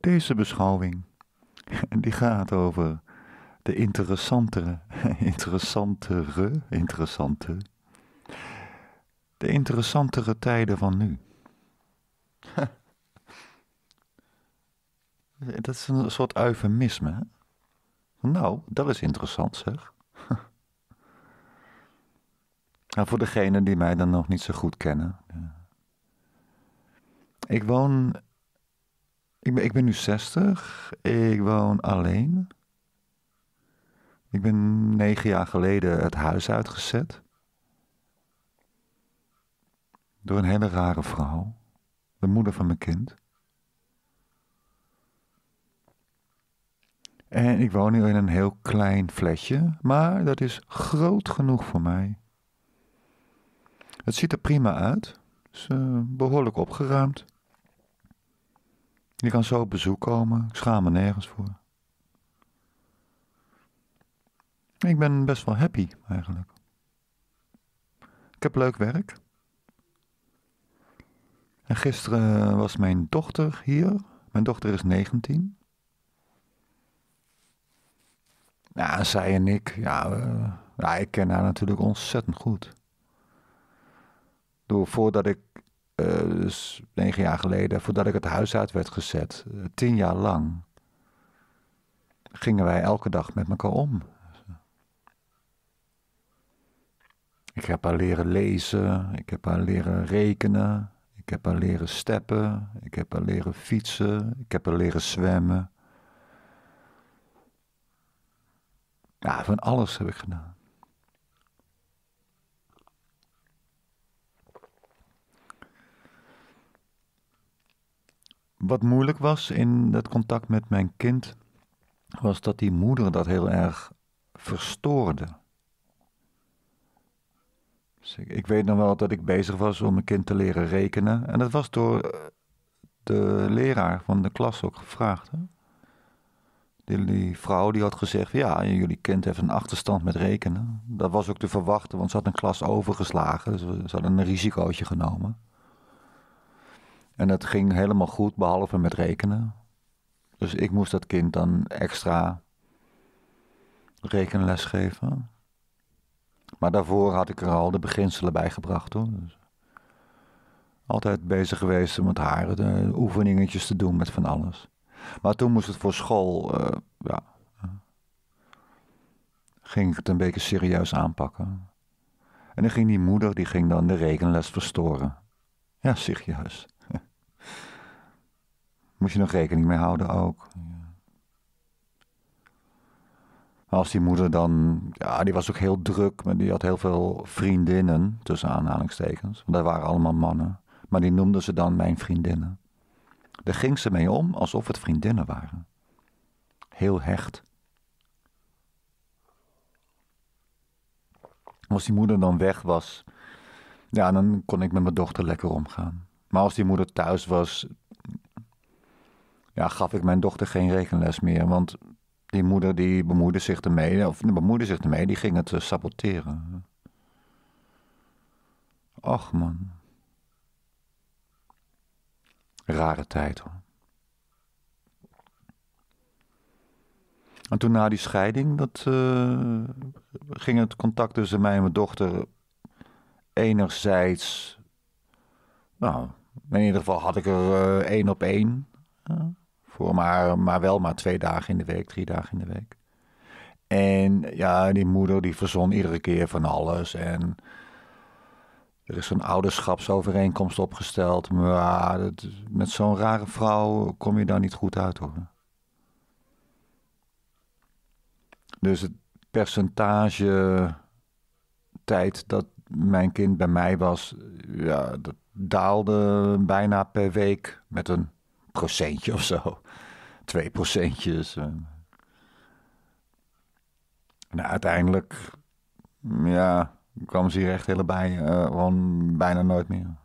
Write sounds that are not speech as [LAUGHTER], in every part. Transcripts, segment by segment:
Deze beschouwing, [LAUGHS] die gaat over de interessantere, [LAUGHS] interessantere, interessante, de interessantere tijden van nu. [LAUGHS] Dat is een soort eufemisme. Nou, dat is interessant zeg. Nou, voor degenen die mij dan nog niet zo goed kennen. Ik woon ik ben, ik ben nu 60. Ik woon alleen. Ik ben negen jaar geleden het huis uitgezet. Door een hele rare vrouw. De moeder van mijn kind. En ik woon nu in een heel klein flesje. maar dat is groot genoeg voor mij. Het ziet er prima uit. Het is eh, behoorlijk opgeruimd. Je kan zo op bezoek komen. Ik schaam me nergens voor. Ik ben best wel happy eigenlijk. Ik heb leuk werk. En gisteren was mijn dochter hier. Mijn dochter is 19. Nou, zij en ik, ja, ja, ik ken haar natuurlijk ontzettend goed. Door voordat ik eh, dus negen jaar geleden, voordat ik het huis uit werd gezet, eh, tien jaar lang, gingen wij elke dag met elkaar om. Ik heb haar leren lezen, ik heb haar leren rekenen, ik heb haar leren steppen, ik heb haar leren fietsen, ik heb haar leren zwemmen. Ja, van alles heb ik gedaan. wat moeilijk was in dat contact met mijn kind, was dat die moeder dat heel erg verstoorde. Dus ik, weet nog wel dat ik bezig was om mijn kind te leren rekenen. En dat was door eh, de leraar van de klas ook gevraagd. Hè? Die, die, vrouw die had gezegd: Ja, jullie kind heeft een achterstand met rekenen. Dat was ook te verwachten, want ze had een klas overgeslagen. Dus ze had een risicootje genomen. En dat ging helemaal goed, behalve met rekenen. Dus ik moest dat kind dan extra rekenles geven. Maar daarvoor had ik er al de beginselen bij gebracht hoor. Dus altijd bezig geweest om met haar de oefeningetjes te doen met van alles. Maar toen moest het voor school, eh, ja, ging ik het een beetje serieus aanpakken. En dan ging die moeder, die ging dan de rekenles verstoren. Ja, serieus moest je nog rekening mee houden ook. Als die moeder dan, ja, die was ook heel druk, maar die had heel veel vriendinnen, tussen aanhalingstekens. Want dat waren allemaal mannen. Maar die noemden ze dan mijn vriendinnen. Daar ging ze mee om alsof het vriendinnen waren. Heel hecht. Als die moeder dan weg was, ja, dan kon ik met mijn dochter lekker omgaan. Maar als die moeder thuis was, ja, gaf ik mijn dochter geen rekenles meer. Want die moeder die bemoeide zich ermee, of bemoeide zich ermee, die ging het eh, saboteren. Och man. Rare tijd hoor. En toen na die scheiding, dat, eh, ging het contact tussen mij en mijn dochter enerzijds. Nou, in ieder geval had ik er eh, één op één maar, maar wel maar twee dagen in de week, drie dagen in de week. En ja, die moeder die verzon iedere keer van alles. En er is een ouderschapsovereenkomst opgesteld. Maar dat, met zo'n rare vrouw kom je daar niet goed uit hoor. Dus het percentage tijd dat mijn kind bij mij was, ja, dat daalde bijna per week met een procentje of zo. Twee procentjes. Eh. Nou, uiteindelijk, ja, kwam ze hier echt helemaal bij, eh, gewoon bijna nooit meer.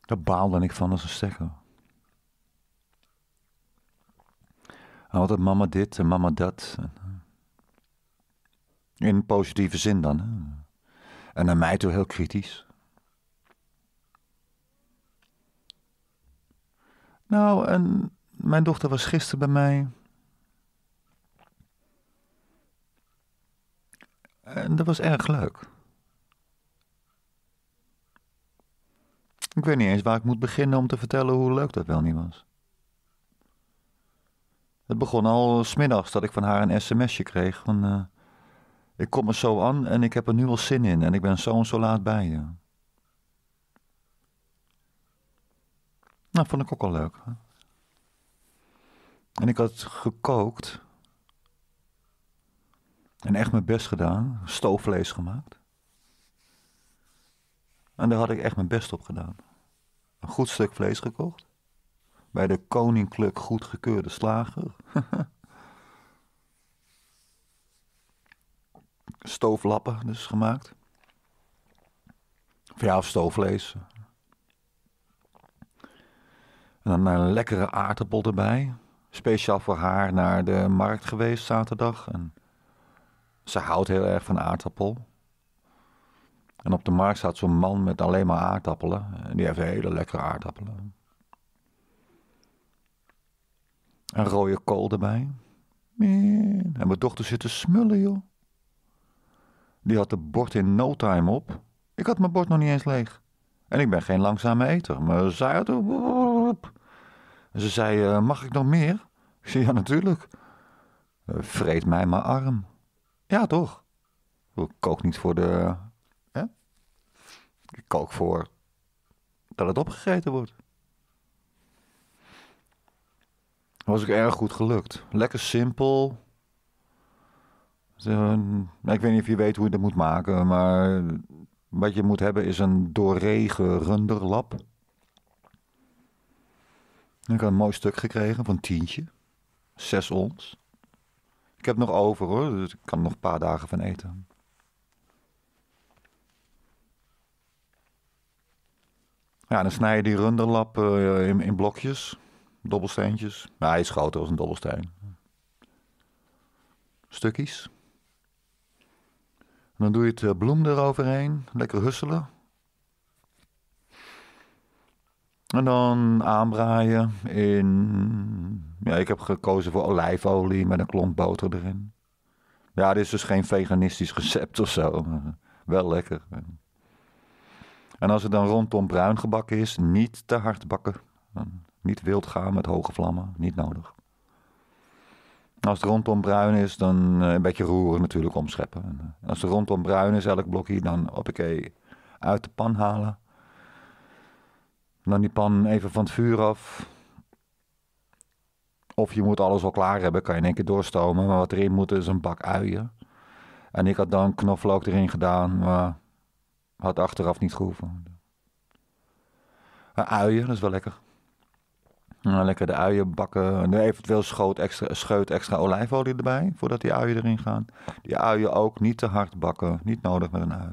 Dat baalde ik van als een stekker. het mama dit en mama dat. In positieve zin dan. Hè? En naar mij toe heel kritisch. Nou, en mijn dochter was gisteren bij mij. En dat was erg leuk. Ik weet niet eens waar ik moet beginnen om te vertellen hoe leuk dat wel niet was. Het begon al smiddags dat ik van haar een sms'je kreeg van... Eh, ik kom er zo aan en ik heb er nu al zin in en ik ben zo en zo laat bij je. Nou, vond ik ook wel leuk. Hè? En ik had gekookt. En echt mijn best gedaan. Stoofvlees gemaakt. En daar had ik echt mijn best op gedaan. Een goed stuk vlees gekocht. Bij de koninklijk goedgekeurde slager. [LAUGHS] stooflappen dus gemaakt. Of ja, of stoofvlees. En dan een lekkere aardappel erbij. Speciaal voor haar naar de markt geweest zaterdag. En ze houdt heel erg van aardappel. En op de markt staat zo'n man met alleen maar aardappelen. En die heeft hele lekkere aardappelen. En rode kool erbij. En mijn dochter zit te smullen, joh. Die had de bord in no time op. Ik had mijn bord nog niet eens leeg. En ik ben geen langzame eter. Maar zij had... Ze zei, eh, mag ik nog meer? Ik zei, ja natuurlijk. Eh, vreet mij maar arm. Ja, toch? Ik kook niet voor de... Hè? Ik kook voor dat het opgegeten wordt. Was ik erg goed gelukt. Lekker simpel, eh, nou, ik weet niet of je weet hoe je dat moet maken, maar wat je moet hebben is een doorregen runderlap. Ik heb een mooi stuk gekregen van tientje. Zes ons. Ik heb nog over hoor, dus ik kan er nog een paar dagen van eten. Ja, dan snij je die runderlap eh, in, in, blokjes, dobbelsteentjes. Nou, hij is groter als een dobbelsteen. Stukjes. Dan doe je het eh, bloem eroverheen, lekker husselen. En dan aanbraaien in. Ja, ik heb gekozen voor olijfolie met een klont boter erin. Ja, dit is dus geen veganistisch recept of zo. Wel lekker. En als het dan rondom bruin gebakken is, niet te hard bakken. Niet wild gaan met hoge vlammen, niet nodig. Als het rondom bruin is, dan eh, een beetje roeren natuurlijk omscheppen. Eh, als het rondom bruin is, elk blokje, dan hoppakee, uit de pan halen. Dan die pan even van het vuur af. Of je moet alles al klaar hebben, kan je in één keer doorstomen. Maar wat erin moet is een bak uien. En ik had dan knoflook erin gedaan, maar had achteraf niet gehoeven. Maar uien, dat is wel lekker. Nou, lekker de uien bakken. Nu eventueel schoot extra, scheut extra olijfolie erbij voordat die uien erin gaan. Die uien ook niet te hard bakken. Niet nodig met een ui.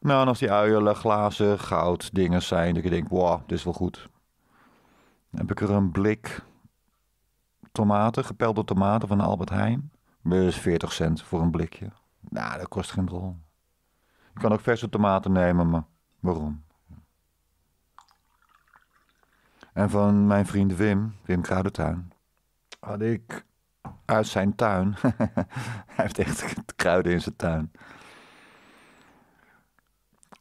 Nou, en als die uien glazen, goud, dingen zijn, dat je denkt, wow, dit is wel goed. Dan heb ik er een blik tomaten, gepelde tomaten van Albert Heijn. is 40 cent voor een blikje. Nou, dat kost geen rol. Je kan ook verse tomaten nemen, maar waarom? En van mijn vriend Wim, Wim Kruidentuin, had ik uit zijn tuin. [LAUGHS] hij heeft echt kruiden in zijn tuin.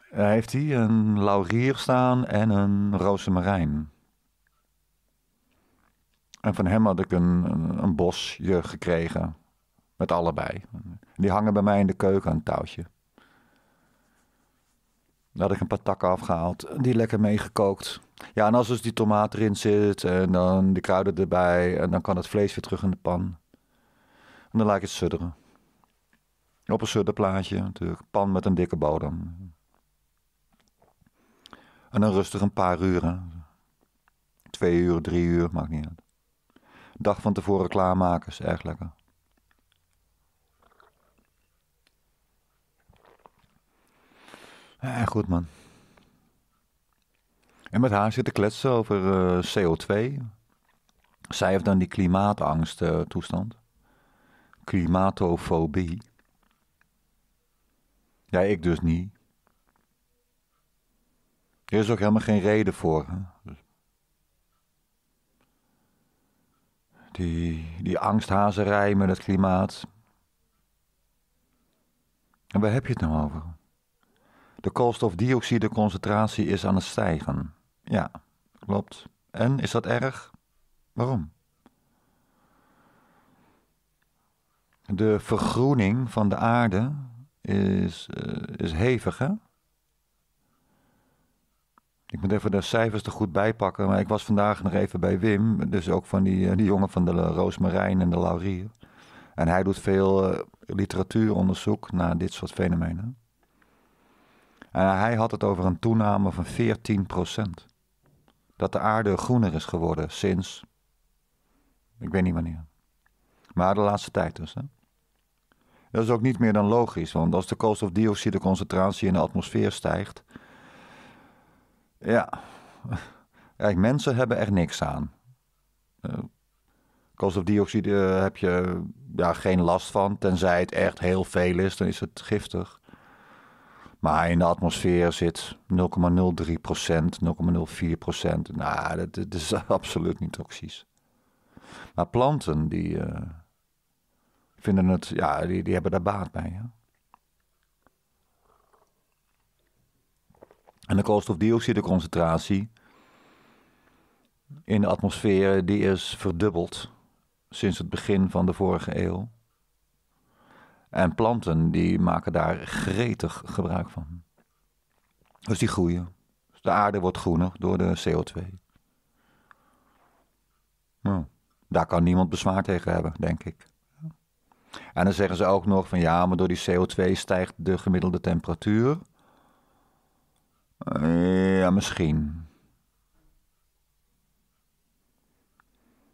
Hij heeft hier een laurier staan en een rozemarijn. En van hem had ik een, een bosje gekregen. Met allebei. Die hangen bij mij in de keuken aan het touwtje had ik een paar takken afgehaald. Die lekker meegekookt. Ja, en als dus die tomaat erin zit en dan de kruiden erbij. En dan kan het vlees weer terug in de pan. En dan laat ik het sudderen. Op een sudderplaatje natuurlijk. Pan met een dikke bodem. En dan rustig een paar uren. Twee uur, drie uur, maakt niet uit. Dag van tevoren klaarmaken is erg lekker. Ja, goed man. En met haar zitten kletsen over eh, CO2. Zij heeft dan die klimaatangst Uh, toestand. Klimatofobie. Ja, ik dus niet. Er is ook helemaal geen reden voor. Hè? Dus- die, die angsthazerij met het klimaat. En waar heb je het nou over? De koolstofdioxideconcentratie is aan het stijgen. Ja, klopt. En is dat erg? Waarom? De vergroening van de aarde is, eh, is hevig, hè? Ik moet even de cijfers er goed bij pakken. Maar ik was vandaag nog even bij Wim. Dus ook van die, eh, die jongen van de Roosmarijn en de Laurier. En hij doet veel eh, literatuuronderzoek naar dit soort fenomenen. En hij had het over een toename van 14%. Dat de aarde groener is geworden sinds. Ik weet niet wanneer. Maar de laatste tijd dus. Hè? Dat is ook niet meer dan logisch, want als de koolstofdioxideconcentratie in de atmosfeer stijgt. Ja. [LAUGHS] Kijk, mensen hebben er niks aan. Uh, koolstofdioxide eh, heb je ja, geen last van, tenzij het echt heel veel is, dan is het giftig. Maar in de atmosfeer zit 0,03%, 0,04%. Nou, dat, is [LAUGHS] absoluut niet toxisch. Maar planten, die eh, vinden het, ja, die, die hebben daar baat bij. En de koolstofdioxideconcentratie in de atmosfeer, die is verdubbeld sinds het begin van de vorige eeuw. En planten die maken daar gretig gebruik van. Dus die groeien. Dus de aarde wordt groener door de CO2. daar kan niemand bezwaar tegen hebben, denk ik. En dan zeggen ze ook nog van ja, maar door die CO2 stijgt de gemiddelde temperatuur. Eh, ja, misschien.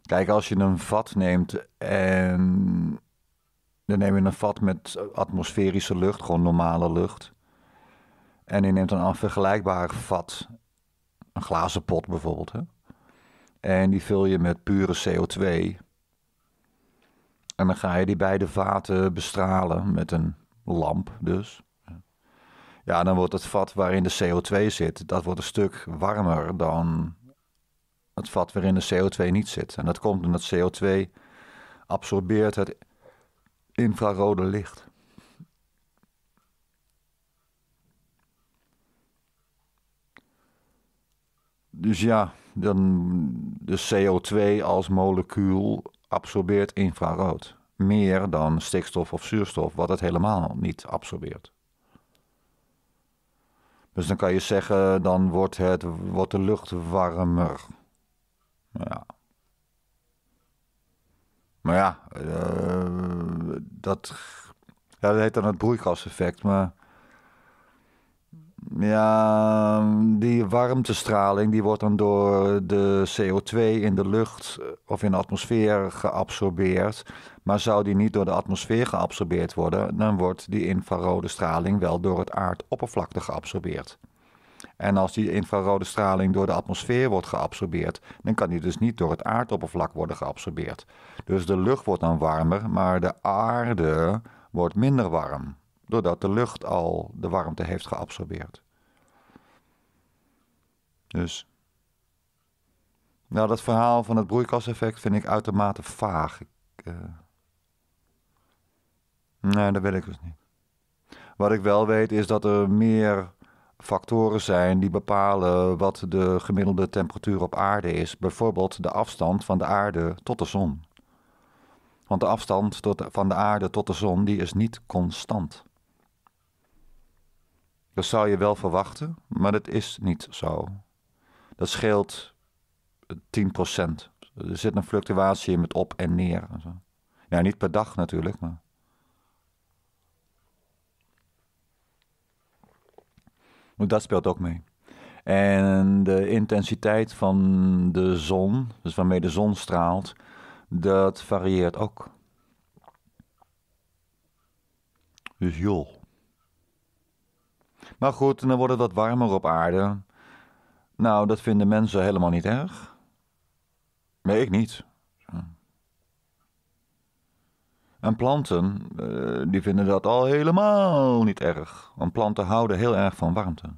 Kijk, als je een vat neemt en dan neem je een vat met atmosferische lucht, gewoon normale lucht. En je neemt dan een vergelijkbaar vat, een glazen pot bijvoorbeeld. Hè? En die vul je met pure CO2. En dan ga je die beide vaten bestralen met een lamp dus. Ja, dan wordt het vat waarin de CO2 zit, dat wordt een stuk warmer dan het vat waarin de CO2 niet zit. En dat komt omdat CO2 absorbeert het infrarode licht. Dus ja, dan de CO2 als molecuul absorbeert infrarood. Meer dan stikstof of zuurstof, wat het helemaal niet absorbeert. Dus dan kan je zeggen, dan wordt, het, wordt de lucht warmer. Ja, maar ja, eh, dat, ja, dat heet dan het broeikaseffect. Maar ja, die warmtestraling die wordt dan door de CO2 in de lucht eh, of in de atmosfeer geabsorbeerd. Maar zou die niet door de atmosfeer geabsorbeerd worden, dan wordt die infrarode straling wel door het aardoppervlakte geabsorbeerd. En als die infrarode straling door de atmosfeer wordt geabsorbeerd, dan kan die dus niet door het aardoppervlak worden geabsorbeerd. Dus de lucht wordt dan warmer, maar de aarde wordt minder warm, doordat de lucht al de warmte heeft geabsorbeerd. Dus. Nou, dat verhaal van het broeikaseffect vind ik uitermate vaag. Ik, eh, Nee, dat wil ik dus niet. Wat ik wel weet is dat er meer factoren zijn die bepalen wat de gemiddelde temperatuur op aarde is. Bijvoorbeeld de afstand van de aarde tot de zon. Want de afstand tot, van de aarde tot de zon die is niet constant. Dat zou je wel verwachten, maar dat is niet zo. Dat scheelt 10%. Er zit een fluctuatie in met op en neer. niet per dag natuurlijk, maar. dat speelt ook mee. En de intensiteit van de zon, dus waarmee de zon straalt, dat varieert ook. Dus joh. Maar goed, dan wordt het wat warmer op aarde. Nou, dat vinden mensen helemaal niet erg. Nee, ik niet. En planten, eh, die vinden dat al helemaal niet erg, want planten houden heel erg van warmte.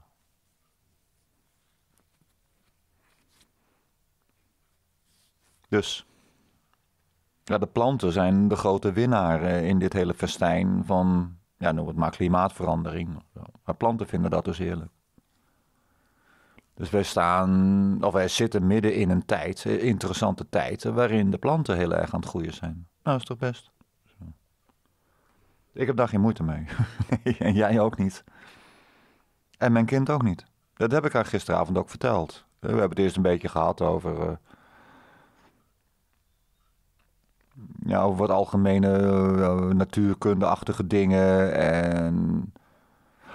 Dus, ja, de planten zijn de grote winnaar in dit hele festijn van, ja, noem het maar klimaatverandering. Maar planten vinden dat dus heerlijk. Dus wij staan, of wij zitten midden in een tijd, eh, interessante tijd, waarin de planten heel erg aan het groeien zijn. Nou, is toch best. Ik heb daar geen moeite mee. [LAUGHS] en jij ook niet. En mijn kind ook niet. Dat heb ik haar gisteravond ook verteld. We hebben het eerst een beetje gehad over. Uh, ja, over wat algemene eh, natuurkundeachtige dingen. En.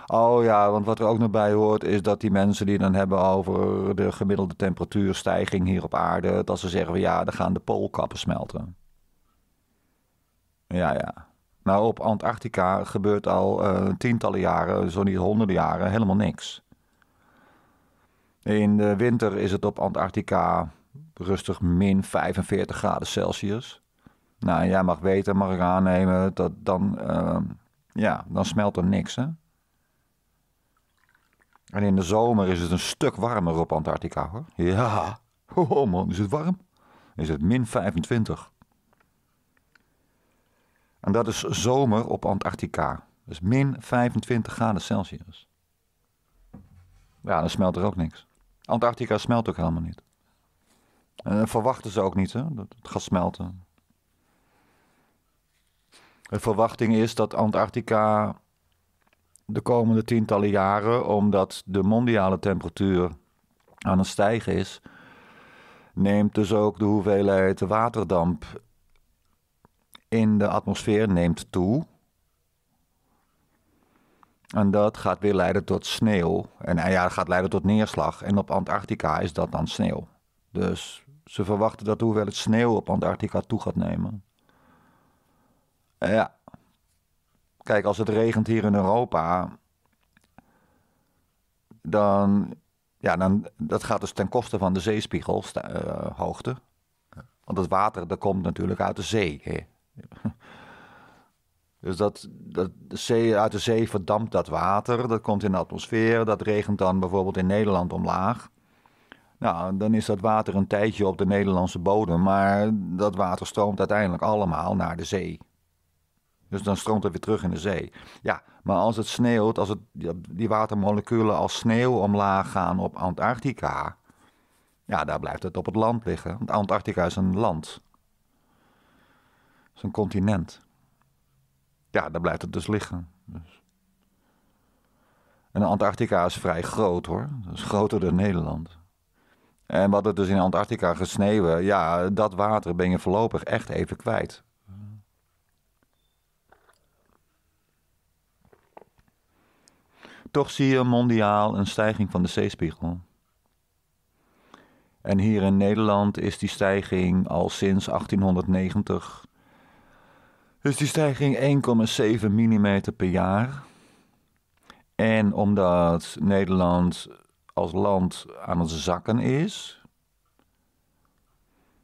Oh ja, want wat er ook nog bij hoort is dat die mensen die dan hebben over de gemiddelde temperatuurstijging hier op aarde, dat ze zeggen, ja, dan gaan de poolkappen smelten. Ja, ja. Nou, op Antarctica gebeurt al eh, tientallen jaren, zo niet honderden jaren, helemaal niks. In de winter is het op Antarctica rustig min 45 graden Celsius. Nou, jij mag weten, mag ik aannemen, dat dan, ehm, ja, dan smelt er niks. Hè? En in de zomer is het een stuk warmer op Antarctica hoor. Ja, [LAUGHS] oh man, is het warm? Is het min 25. En dat is zomer op Antarctica. Dus min 25 graden Celsius. Ja, dan smelt er ook niks. Antarctica smelt ook helemaal niet. En verwachten ze ook niet, hè, dat het gaat smelten. De verwachting is dat Antarctica de komende tientallen jaren, omdat de mondiale temperatuur aan het stijgen is, neemt dus ook de hoeveelheid waterdamp in de atmosfeer neemt toe. En dat gaat weer leiden tot sneeuw. En ja, dat gaat leiden tot neerslag. En op Antarctica is dat dan sneeuw. Dus ze verwachten dat hoewel het sneeuw op Antarctica toe gaat nemen. ja. Kijk, als het regent hier in Europa. dan. Ja, dan, dat gaat dus ten koste van de zeespiegelhoogte. Eh, Want het water dat komt natuurlijk uit de zee. Hè. [LAUGHS] Dus dat, dat de zee, uit de zee verdampt dat water, dat komt in de atmosfeer, dat regent dan bijvoorbeeld in Nederland omlaag. Nou, dan is dat water een tijdje op de Nederlandse bodem, maar dat water stroomt uiteindelijk allemaal naar de zee. Dus dan stroomt het weer terug in de zee. Ja, maar als het sneeuwt, als het, die watermoleculen als sneeuw omlaag gaan op Antarctica, ja, daar blijft het op het land liggen. Want Antarctica is een land een continent. Ja, daar blijft het dus liggen. Dus. En Antarctica is vrij groot hoor. Dat is groter dan Nederland. En wat er dus in Antarctica gesneeuwen, ja, dat water ben je voorlopig echt even kwijt. Toch zie je mondiaal een stijging van de zeespiegel. En hier in Nederland is die stijging al sinds 1890 dus die stijging 1,7 mm per jaar. En omdat Nederland als land aan het zakken is.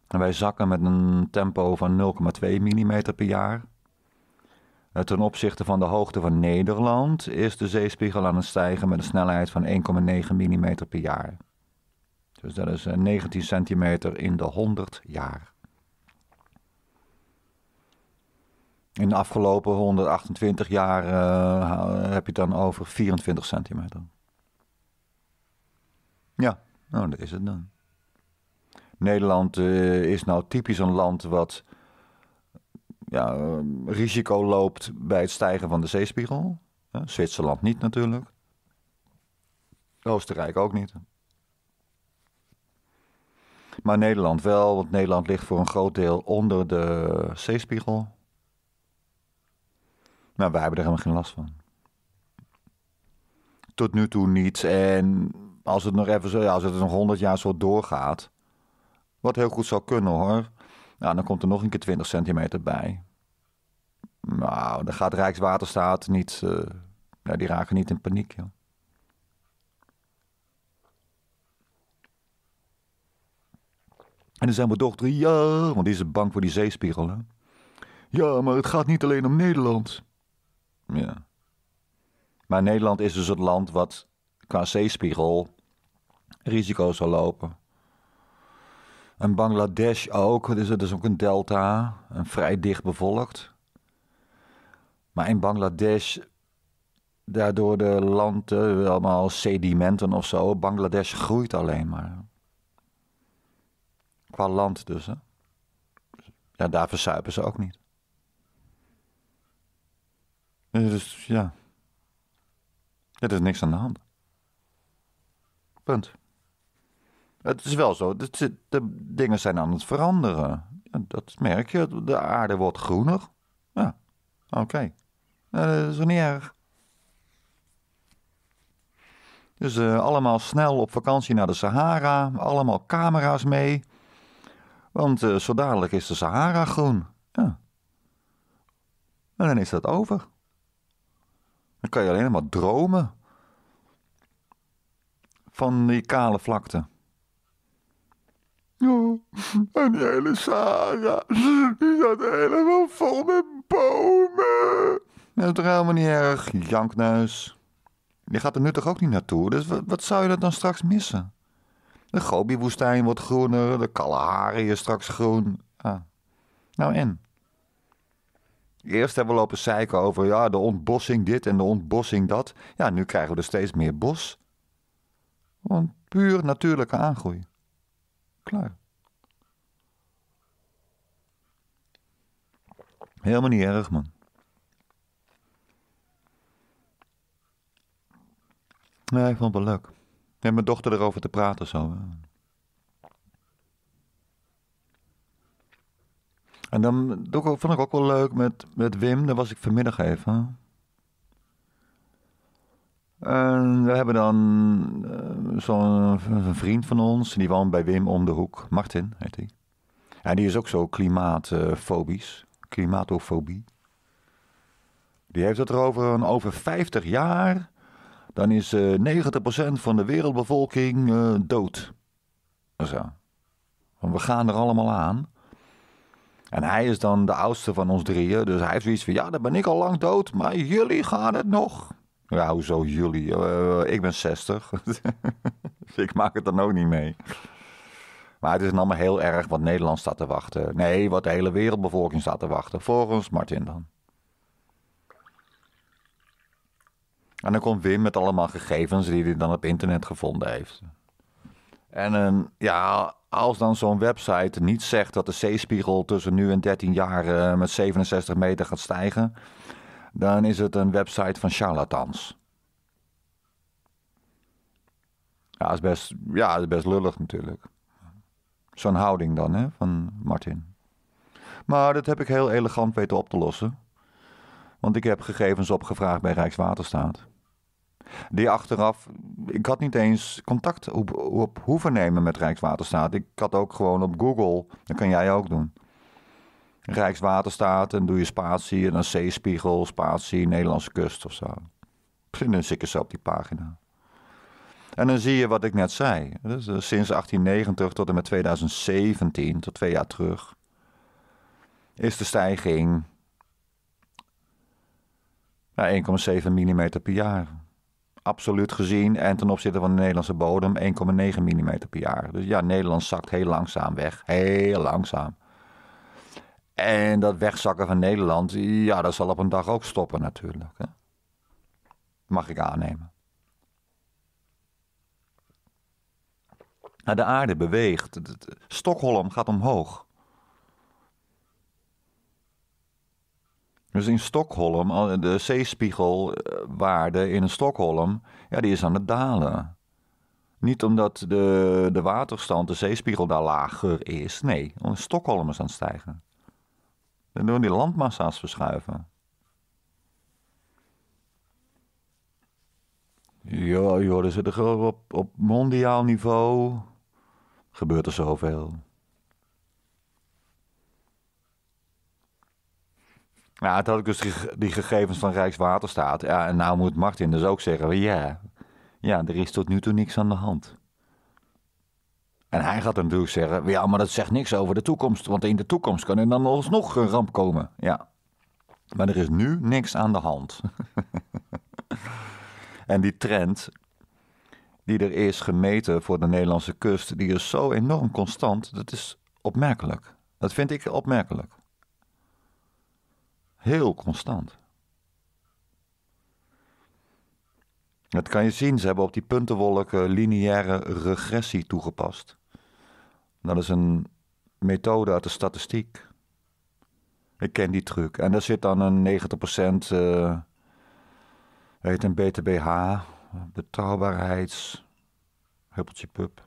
En wij zakken met een tempo van 0,2 mm per jaar. Eh, ten opzichte van de hoogte van Nederland is de zeespiegel aan het stijgen met een snelheid van 1,9 mm per jaar. Dus dat is 19 eh, centimeter in de 100 jaar. In de afgelopen 128 jaar eh, heb je het dan over 24 centimeter. Ja, nou dat is het dan. Nederland eh, is nou typisch een land wat ja, eh, risico loopt bij het stijgen van de zeespiegel. Zwitserland niet natuurlijk. Oostenrijk ook niet. Maar Nederland wel, want Nederland ligt voor een groot deel onder de zeespiegel. Nou, wij hebben er helemaal geen last van. Tot nu toe niets. En als het nog even zo, als het nog 100 jaar zo doorgaat, wat heel goed zou kunnen hoor. Nou, dan komt er nog een keer 20 centimeter bij. Nou, dan gaat Rijkswaterstaat niet. Uh, die raken niet in paniek, joh. En dan zijn mijn dochter, ja, want die is bang voor die zeespiegel. Hè? Ja, maar het gaat niet alleen om Nederland. Ja. Maar Nederland is dus het land wat qua zeespiegel risico's zal lopen. En Bangladesh ook, dus het is ook een delta, een vrij dicht bevolkt. Maar in Bangladesh, daardoor de landen, allemaal sedimenten of zo, Bangladesh groeit alleen maar. Qua land dus, hè. Ja, daar verzuipen ze ook niet. Dus ja. Er is niks aan de hand. Punt. Het is wel zo, de dingen zijn aan het veranderen. Dat merk je, de aarde wordt groener. Ja, oké. Okay. Dat is niet erg. Dus eh, allemaal snel op vakantie naar de Sahara, allemaal camera's mee. Want eh, zo dadelijk is de Sahara groen. Ja. En dan is dat over. Dan kan je alleen maar dromen van die kale vlakte. en die hele Sahara, die zat helemaal vol met bomen. Dat is toch helemaal niet erg, jankneus. Je gaat er nu toch ook niet naartoe, dus wat, wat zou je dat dan straks missen? De Gobi-woestijn wordt groener, de Kalahari is straks groen. Ah. Nou en? eerst hebben we lopen zeiken over ja, de ontbossing dit en de ontbossing dat. Ja, nu krijgen we er steeds meer bos. Want puur natuurlijke aangroei. Klaar. Helemaal niet erg, man. Nee, ik vond het wel leuk. Met mijn dochter erover te praten zo. En dan vond ik ook wel leuk met, met Wim. Daar was ik vanmiddag even. En we hebben dan uh, zo'n vriend van ons, die woont bij Wim om de hoek. Martin heet hij. En die is ook zo klimaatfobisch. Klimatofobie. Die heeft het erover een over 50 jaar. Dan is uh, eh, 90% van de wereldbevolking eh, dood. Zo. Want we gaan er allemaal aan. En hij is dan de oudste van ons drieën. Dus hij heeft zoiets van: ja, dan ben ik al lang dood, maar jullie gaan het nog. Ja, hoezo jullie? Eh, eh, ik ben 60. [LAUGHS] Dus ik maak het dan ook niet mee. Maar het is dan heel erg wat Nederland staat te wachten. Nee, wat de hele wereldbevolking staat te wachten. Volgens Martin dan. En dan komt Wim met allemaal gegevens die hij dan op internet gevonden heeft. En ehm, ja, als dan zo'n website niet zegt dat de zeespiegel tussen nu en 13 jaar eh, met 67 meter gaat stijgen, dan is het een website van charlatans. Ja, is best, ja, is best lullig natuurlijk. Zo'n houding dan, hè, van Martin. Maar dat heb ik heel elegant weten op te lossen. Want ik heb gegevens opgevraagd bij Rijkswaterstaat. Die achteraf, ik had niet eens contact op, op hoeven nemen met Rijkswaterstaat. Ik had ook gewoon op Google, dat kan jij ook doen. Rijkswaterstaat en doe je spatie en dan zeespiegel, spatie, Nederlandse kust of zo. En dan zit zo op die pagina. En dan zie je wat ik net zei. Dus eh, sinds 1890 tot en met 2017, tot twee jaar terug, is de stijging naar 1,7 mm per jaar absoluut gezien en ten opzichte van de Nederlandse bodem 1,9 mm per jaar. Dus ja, Nederland zakt heel langzaam weg. Heel langzaam. En dat wegzakken van Nederland, ja, dat zal op een dag ook stoppen natuurlijk. Hè? Mag ik aannemen. Nou, de aarde beweegt. Stockholm gaat omhoog. Dus in Stockholm, de zeespiegelwaarde in Stockholm, ja, die is aan het dalen. Niet omdat de, de waterstand, de zeespiegel daar lager is. Nee, Stockholm is aan het stijgen. Dan doen die landmassa's verschuiven. Ja, joh, er zit er op, op mondiaal niveau. gebeurt er zoveel. Ja, toen had ik dus die, gegevens van Rijkswaterstaat. Ja, en nou moet Martin dus ook zeggen, ja, ja, er is tot nu toe niks aan de hand. En hij gaat natuurlijk dus zeggen, ja, maar dat zegt niks over de toekomst. Want in de toekomst kan er dan alsnog een ramp komen. Ja, maar er is nu niks aan de hand. [LAUGHS] en die trend die er is gemeten voor de Nederlandse kust, die is zo enorm constant, dat is opmerkelijk. Dat vind ik opmerkelijk. Heel constant. Dat kan je zien, ze hebben op die puntenwolk eh, lineaire regressie toegepast. Dat is een methode uit de statistiek. Ik ken die truc. En daar zit dan een 90%, uh, eh, heet een BTBH, betrouwbaarheids, huppeltje pup.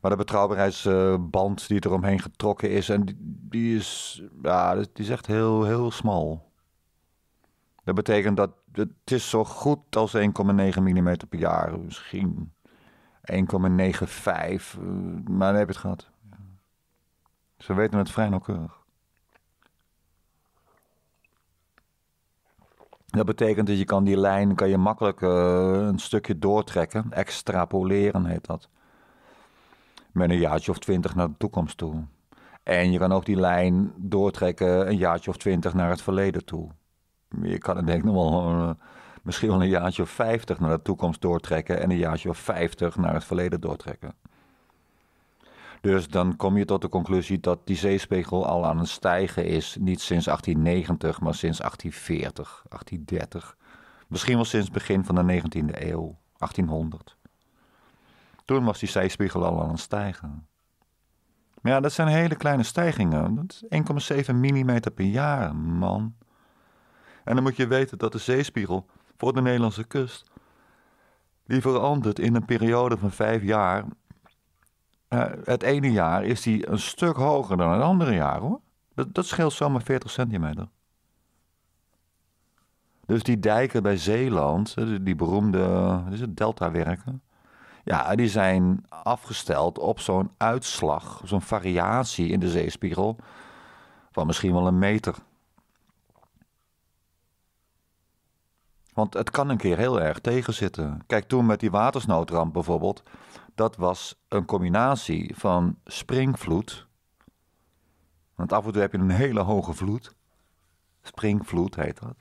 Maar de betrouwbaarheidsband die er omheen getrokken is, en die, is, ja, die is echt heel, heel smal. Dat betekent dat het is zo goed als 1,9 mm per jaar, misschien 1,95, eh, maar dan heb je het gehad. Ze weten het vrij nauwkeurig. Dat betekent dat je kan die lijn kan je makkelijk eh, een stukje doortrekken. Extrapoleren heet dat met een jaartje of twintig naar de toekomst toe. En je kan ook die lijn doortrekken een jaartje of twintig naar het verleden toe. Je kan het denk ik nog wel eh, misschien wel een jaartje of vijftig naar de toekomst doortrekken en een jaartje of vijftig naar het verleden doortrekken. Dus dan kom je tot de conclusie dat die zeespiegel al aan het stijgen is, niet sinds 1890, maar sinds 1840, 1830. Misschien wel sinds het begin van de 19e eeuw, 1800. Toen was die zeespiegel al aan het stijgen. Maar ja, dat zijn hele kleine stijgingen. Dat is 1,7 mm per jaar, man. En dan moet je weten dat de zeespiegel voor de Nederlandse kust... die verandert in een periode van vijf jaar. Eh, het ene jaar is die een stuk hoger dan het andere jaar, hoor. Dat, scheelt scheelt zomaar 40 centimeter. Dus die dijken bij Zeeland, eh, die beroemde, is het, deltawerken... Ja, die zijn afgesteld op zo'n uitslag, zo'n variatie in de zeespiegel van misschien wel een meter. Want het kan een keer heel erg tegenzitten. Kijk, toen met die watersnoodramp bijvoorbeeld, dat was een combinatie van springvloed. Want af en toe heb je een hele hoge vloed. Springvloed heet dat.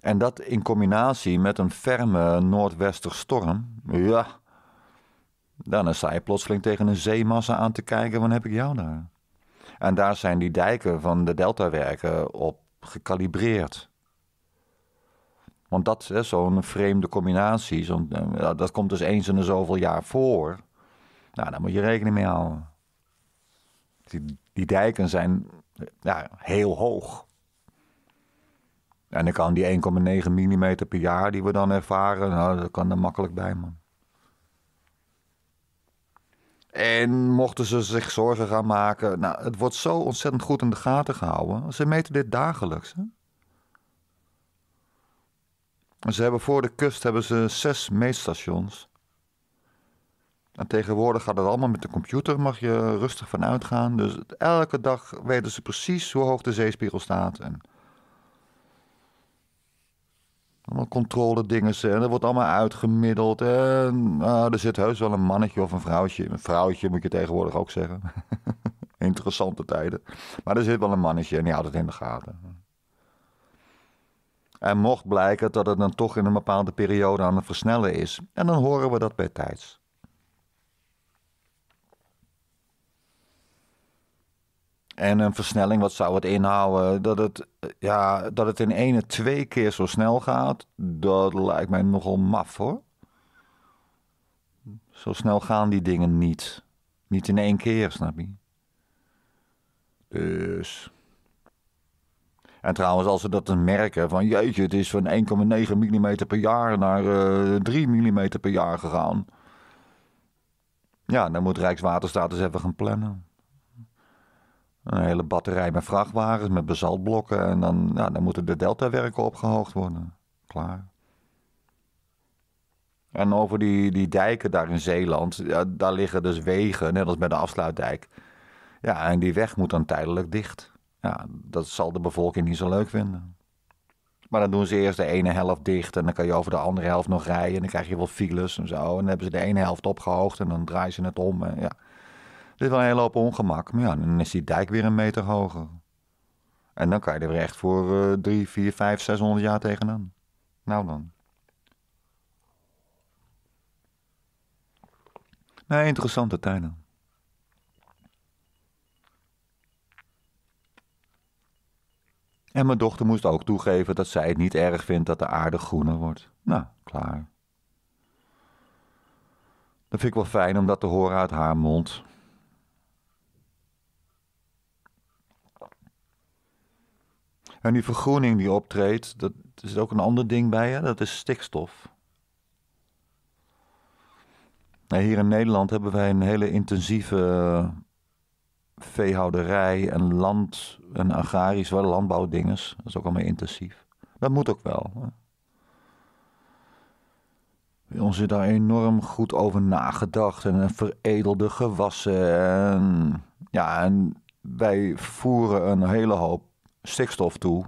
En dat in combinatie met een ferme noordwester storm, ja, dan sta je plotseling tegen een zeemassa aan te kijken, wanneer heb ik jou daar? En daar zijn die dijken van de deltawerken op gecalibreerd. Want dat, is zo'n vreemde combinatie, zo eh, dat komt dus eens in de zoveel jaar voor. Nou, daar moet je rekening mee houden. Die, die dijken zijn ja, heel hoog. En dan kan die 1,9 mm per jaar die we dan ervaren, nou, dat kan er makkelijk bij, man. En mochten ze zich zorgen gaan maken, nou, het wordt zo ontzettend goed in de gaten gehouden. Ze meten dit dagelijks. Hè? Ze hebben voor de kust hebben ze zes meetstations. En tegenwoordig gaat het allemaal met de computer, mag je rustig van uitgaan. Dus elke dag weten ze precies hoe hoog de zeespiegel staat. En allemaal controle dingen. En dat wordt allemaal uitgemiddeld. En nou, er zit heus wel een mannetje of een vrouwtje. Een vrouwtje moet je tegenwoordig ook zeggen. [LAUGHS] Interessante tijden. Maar er zit wel een mannetje en die houdt het in de gaten. En mocht blijken dat het dan toch in een bepaalde periode aan het versnellen is. En dan horen we dat bij tijds. En een versnelling, wat zou het inhouden? Dat het, ja, dat het in ene twee keer zo snel gaat, dat lijkt mij nogal maf hoor. Zo snel gaan die dingen niet. Niet in één keer, snap je? Dus. En trouwens, als ze dat dan merken, van jeetje, het is van 1,9 mm per jaar naar uh, 3 mm per jaar gegaan. Ja, dan moet Rijkswaterstaat eens even gaan plannen. Een hele batterij met vrachtwagens, met basaltblokken. En dan, nou, dan moeten de deltawerken opgehoogd worden. Klaar. En over die, die dijken daar in Zeeland, daar liggen dus wegen, net als bij de afsluitdijk. Ja, en die weg moet dan tijdelijk dicht. Ja, dat zal de bevolking niet zo leuk vinden. Maar dan doen ze eerst de ene helft dicht en dan kan je over de andere helft nog rijden. En dan krijg je wel files en zo. En dan hebben ze de ene helft opgehoogd en dan draaien ze het om. En ja. Dit is wel een hele hoop ongemak. Maar ja, dan is die dijk weer een meter hoger. En dan kan je er weer echt voor 3, 4, 5, 600 jaar tegenaan. Nou dan. Nee, interessante tijden. En mijn dochter moest ook toegeven dat zij het niet erg vindt dat de aarde groener wordt. Nou, klaar. Dat vind ik wel fijn om dat te horen uit haar mond. En die vergroening die optreedt, dat is ook een ander ding bij je, dat is stikstof. Nou, hier in Nederland hebben wij een hele intensieve eh, veehouderij en land en agrarisch, wel landbouwdinges. Dat is ook allemaal intensief. Dat moet ook wel. Hè. Bij ons is daar enorm goed over nagedacht en veredelde gewassen. En, ja, en wij voeren een hele hoop stikstof toe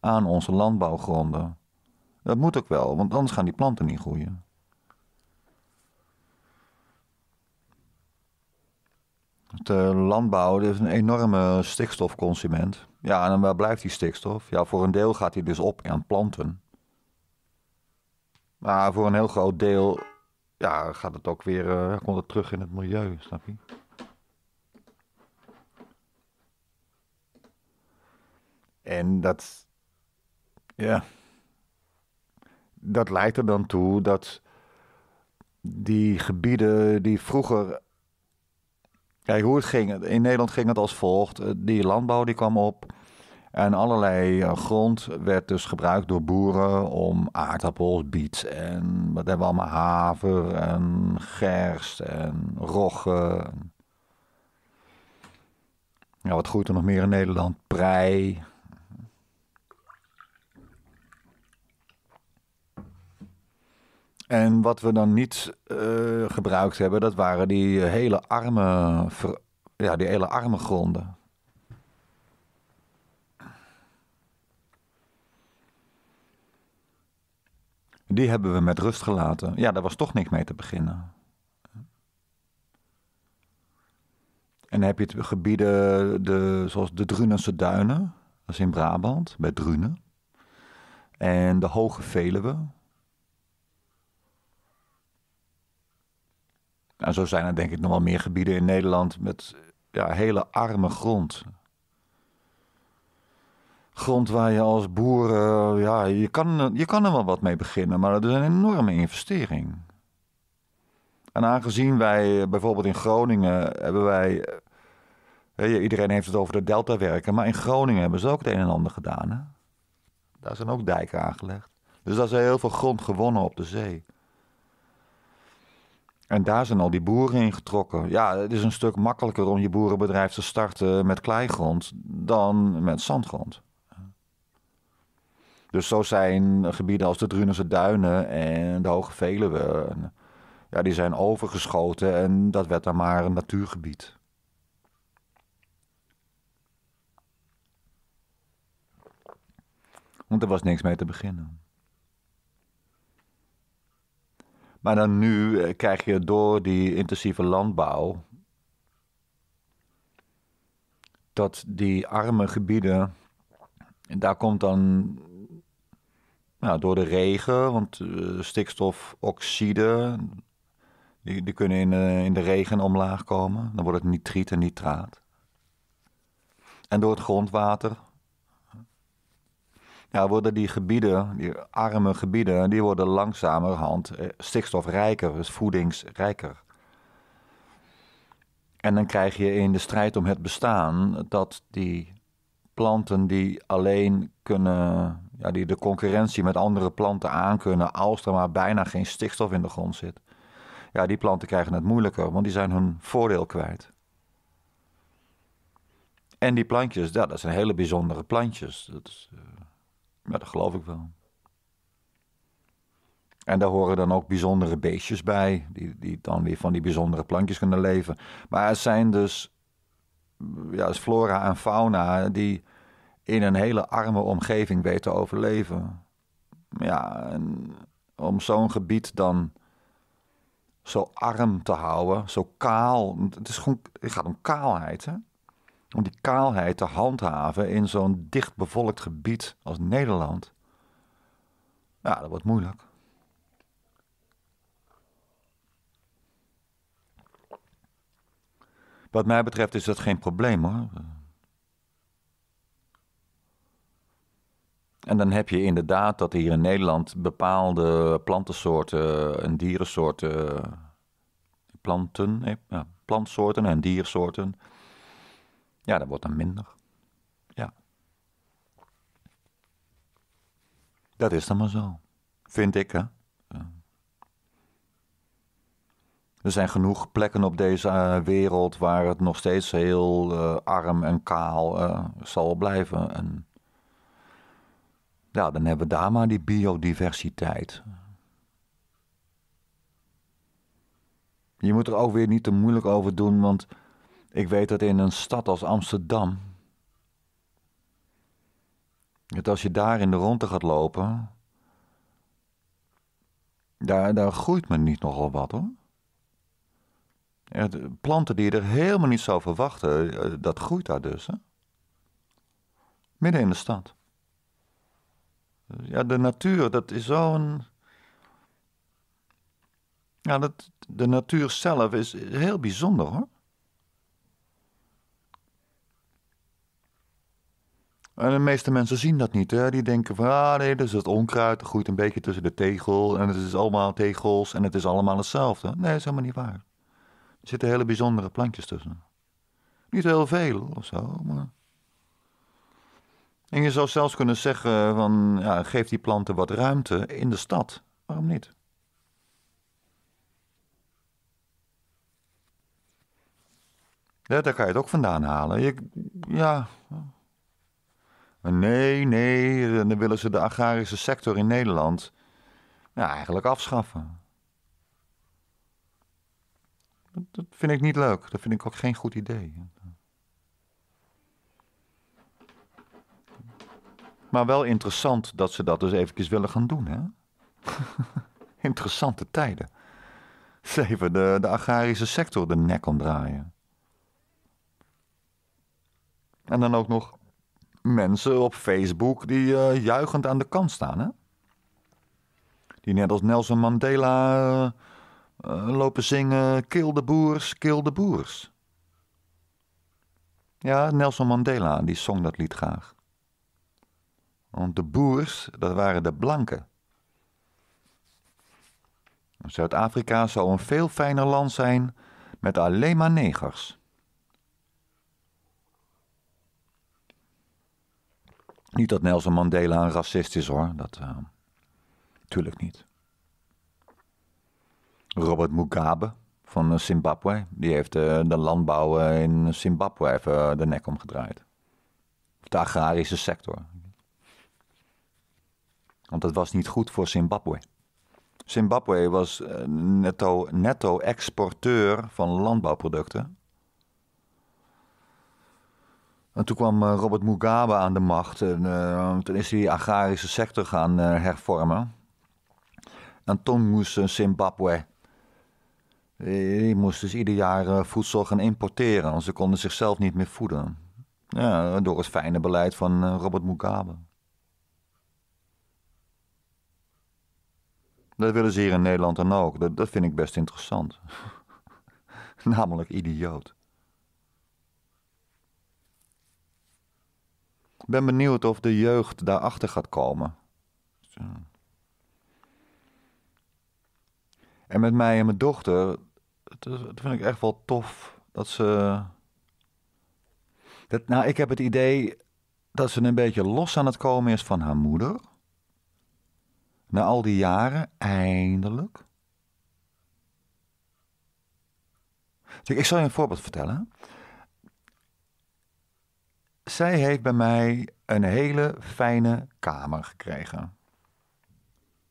aan onze landbouwgronden. Dat moet ook wel, want anders gaan die planten niet groeien. De eh, landbouw is een enorme stikstofconsument. Ja, en waar blijft die stikstof? Ja, voor een deel gaat die dus op aan planten. Maar voor een heel groot deel ja, gaat het ook weer, eh, komt het terug in het milieu, snap je? En dat, ja, dat leidt er dan toe dat die gebieden die vroeger. Kijk hoe het ging. In Nederland ging het als volgt. Eh, die landbouw die kwam op. En allerlei eh, grond werd dus gebruikt door boeren om aardappels, biet en wat hebben we allemaal, haver en gerst en rogge. Ja, wat groeit er nog meer in Nederland? Prei, En wat we dan niet eh, gebruikt hebben, dat waren die hele arme, ja, die hele arme gronden. Die hebben we met rust gelaten. Ja, daar was toch niks mee te beginnen. En dan heb je gebieden de, zoals de Drunense Duinen, dat is in Brabant, bij Drunen. En de Hoge Veluwe, en nou, zo zijn er denk ik nog wel meer gebieden in Nederland met ja, hele arme grond. Grond waar je als boer, eh, ja, je kan, je kan er wel wat mee beginnen, maar dat is een enorme investering. En aangezien wij eh, bijvoorbeeld in Groningen eh, hebben wij. iedereen heeft het over de deltawerken, maar in Groningen hebben ze ook het een en ander gedaan. Hè? Daar zijn ook dijken aangelegd. Dus daar is heel veel grond gewonnen op de zee. En daar zijn al die boeren in getrokken. Ja, het is een stuk makkelijker om je boerenbedrijf te starten met kleigrond dan met zandgrond. Dus zo zijn gebieden als de Drunense Duinen en de Hoge Veluwe, ja, die zijn overgeschoten en dat werd dan maar een natuurgebied. Want er was niks mee te beginnen. Maar dan nu eh, krijg je door die intensieve landbouw. dat die arme gebieden. daar komt dan. Nou, door de regen, want eh, stikstofoxide. Die, die kunnen in, eh, in de regen omlaag komen. Dan wordt het nitriet en nitraat. En door het grondwater, ja, worden die gebieden, die arme gebieden, die worden langzamerhand eh, stikstofrijker, dus voedingsrijker. En dan krijg je in de strijd om het bestaan dat die planten die alleen kunnen, ja, die de concurrentie met andere planten aankunnen, als er maar bijna geen stikstof in de grond zit, ja, die planten krijgen het moeilijker, want die zijn hun voordeel kwijt. En die plantjes, ja, dat zijn hele bijzondere plantjes. Dat is, eh, ja, dat geloof ik wel. En daar horen dan ook bijzondere beestjes bij, die, die dan weer van die bijzondere plantjes kunnen leven. Maar het zijn dus ja, dus flora en fauna die in een hele arme omgeving weten overleven. Ja, en om zo'n gebied dan zo arm te houden, zo kaal. Het, is gewoon, het gaat om kaalheid. Hè? om die kaalheid te handhaven in zo'n dichtbevolkt gebied als Nederland. Ja, dat wordt moeilijk. Wat mij betreft is dat geen probleem hoor. En dan heb je inderdaad dat hier in Nederland bepaalde plantensoorten eh, en dierensoorten. Eh, planten, eh, ja, plantsoorten en diersoorten ja, dat wordt dan minder. Ja. Dat is dan maar zo. Vind ik, hè? Er zijn genoeg plekken op deze eh, wereld waar het nog steeds heel eh, arm en kaal eh, zal blijven. En ja, dan hebben we daar maar die biodiversiteit. Je moet er ook weer niet te moeilijk over doen, want ik weet dat in een stad als Amsterdam, dat als je daar in de ronde gaat lopen, daar, daar groeit men niet nogal wat hoor. planten die je er helemaal niet zou verwachten, eh, dat groeit daar dus. Hè? Midden in de stad. Ja, de natuur, dat is zo'n. Ja, dat, de natuur zelf is heel bijzonder hoor. En de meeste mensen zien dat niet. Hè? Die denken van, ah nee, dus dat is het onkruid. Dat groeit een beetje tussen de tegel. En het is allemaal tegels. En het is allemaal hetzelfde. Nee, dat is helemaal niet waar. Er zitten hele bijzondere plantjes tussen. Niet heel veel of zo, maar... En je zou zelfs kunnen zeggen van, ja, geef die planten wat ruimte in de stad. Waarom niet? Ja, daar kan je het ook vandaan halen. ja, Nee, nee, dan willen ze de agrarische sector in Nederland eigenlijk afschaffen. Dat vind ik niet leuk. Dat vind ik ook geen goed idee. Maar wel interessant dat ze dat dus eventjes willen gaan doen, hè? [LAUGHS] Interessante tijden. Ze even de, de agrarische sector de nek omdraaien. En dan ook nog mensen op Facebook die eh, juichend aan de kant staan. Hè? Die net als Nelson Mandela eh, eh, lopen zingen: Kill de boers, kill de boers. Ja, Nelson Mandela, die zong dat lied graag. Want de boers, dat waren de blanken. Zuid-Afrika zou een veel fijner land zijn met alleen maar negers. Niet dat Nelson Mandela een racist is hoor, dat. Eh, tuurlijk niet. Robert Mugabe van eh, Zimbabwe, die heeft de, eh, de landbouw in Zimbabwe even de nek omgedraaid. De agrarische sector. Want dat was niet goed voor Zimbabwe. Zimbabwe was netto, netto exporteur van landbouwproducten. En toen kwam eh, Robert Mugabe aan de macht. En eh, toen is hij de agrarische sector gaan uh, hervormen. En toen moest Zimbabwe. Die moest dus ieder jaar voedsel gaan importeren, want ze konden zichzelf niet meer voeden. door het fijne beleid van Robert Mugabe. Dat willen ze hier in Nederland dan ook. Dat, dat vind ik best interessant. [LAUGHS] Namelijk idioot. Ik ben benieuwd of de jeugd daarachter gaat komen. En met mij en mijn dochter, dat vind ik echt wel tof dat ze. Dat, nou, ik heb het idee dat ze een beetje los aan het komen is van haar moeder. Na al die jaren, eindelijk. ik zal je een voorbeeld vertellen zij heeft bij mij een hele fijne kamer gekregen.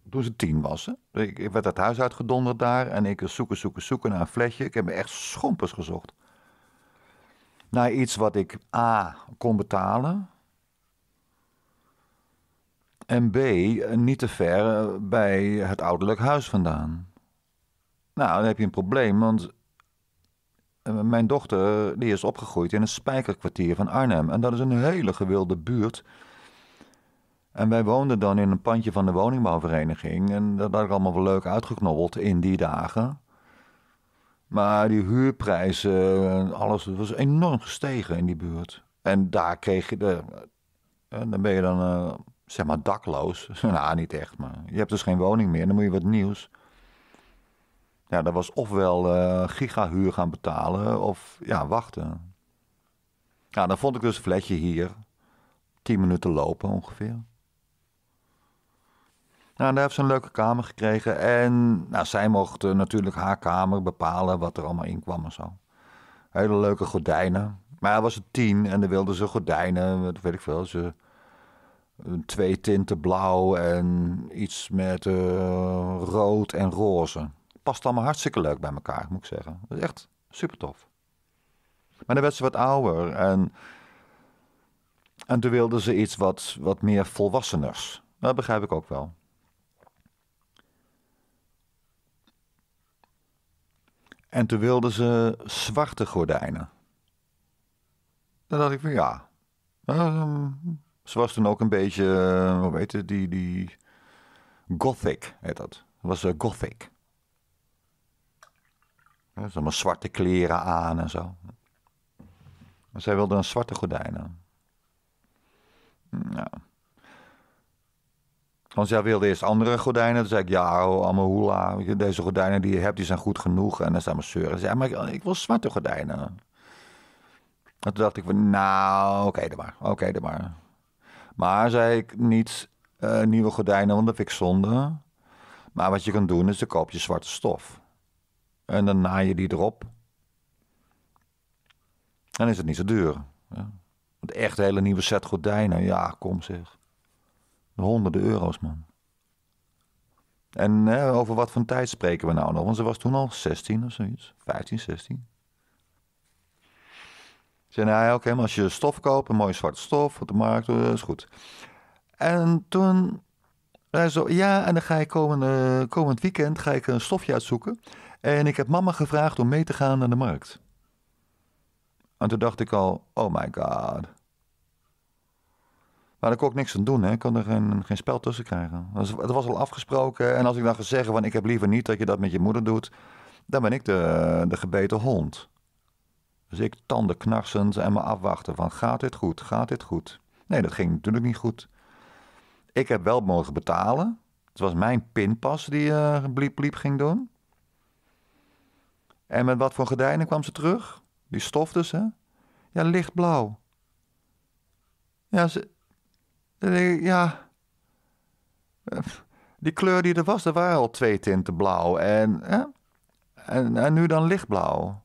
Toen ze tien was. Hè? Ik werd het huis uitgedonderd daar en ik zoeken, zoeken, zoeken naar een flesje. Ik heb echt schompers gezocht. Naar iets wat ik A. kon betalen. En B. niet te ver eh, bij het ouderlijk huis vandaan. Nou, dan heb je een probleem, want eh, mijn dochter eh, die is opgegroeid in een Spijkerkwartier van Arnhem. En dat is een hele gewilde buurt. En wij woonden dan in een pandje van de woningbouwvereniging. En dat had ik allemaal wel leuk uitgeknobbeld in die dagen. Maar die huurprijzen en eh, alles was enorm gestegen in die buurt. En daar kreeg je de. En dan ben je dan, zeg maar, dakloos. [LAUGHS] nou, niet echt, maar je hebt dus geen woning meer. Dan moet je wat nieuws. Ja, dat was ofwel uh, gigahuur gaan betalen of ja, wachten. Ja, dan vond ik dus een flatje hier. Tien minuten lopen ongeveer. Nou, daar heeft ze een leuke kamer gekregen. En nou, zij mocht eh, natuurlijk haar kamer bepalen wat er allemaal in kwam en zo. Hele leuke gordijnen. Maar hij was een tien en dan wilden ze gordijnen, wat weet ik veel. Ze, twee tinten blauw en iets met eh, rood en roze past allemaal hartstikke leuk bij elkaar, moet ik zeggen. Dat is echt super tof. Maar dan werd ze wat ouder en, en toen wilde ze iets wat, wat meer volwasseners. Dat begrijp ik ook wel. En toen wilden ze zwarte gordijnen. Dan dacht ik van ja. ze was toen ook een beetje, eh, hoe weet je, die, die. Gothic heet dat. Dat was uh, Gothic. Ze allemaal zwarte kleren aan en zo. Maar zij wilde een zwarte gordijnen. Nou. Want zij wilde eerst andere gordijnen. Toen zei ik, ja, oh, allemaal hoela. Deze gordijnen die je hebt, die zijn goed genoeg. En dan zijn mijn zeuren. Ze zei, maar ik, ik, wil zwarte gordijnen. En toen dacht ik, nou, oké okay, dan maar. Oké okay, dan maar. Maar zei ik, niet eh, nieuwe gordijnen, want dat vind ik zonde. Maar wat je kan doen, is dan koop je zwarte stof. En dan naai je die erop. En is het niet zo duur. Ja. Want echt hele nieuwe set gordijnen, ja, kom zeg. Honderden euro's, man. En over wat voor tijd spreken we nou nog? Want ze was toen al 16 of zoiets. 15, 16. Ze zei, nou ja, oké, maar als je stof koopt, een mooie zwarte stof op de markt, dat eh, is goed. En toen hij eh, ja, en dan ga ik komend weekend ga ik een stofje uitzoeken. En ik heb mama gevraagd om mee te gaan naar de markt. En toen dacht ik al, oh my god. Maar daar kon ik niks aan doen, hè. ik kon er geen, geen spel tussen krijgen. het was al afgesproken en als ik dan ga zeggen van ik heb liever niet dat je dat met je moeder doet, dan ben ik de, de gebeten hond. Dus ik tanden knarsend en me afwachten van gaat dit goed, gaat dit goed? Nee, dat ging natuurlijk niet goed. Ik heb wel mogen betalen. Het was mijn pinpas die uh, bliep bliep ging doen. En met wat voor gordijnen kwam ze terug? Die stof dus, hè? Ja, lichtblauw. Ja, ze... Ja... Eh, die kleur die er was, er waren al twee tinten blauw. En, hè? en, en nu dan lichtblauw.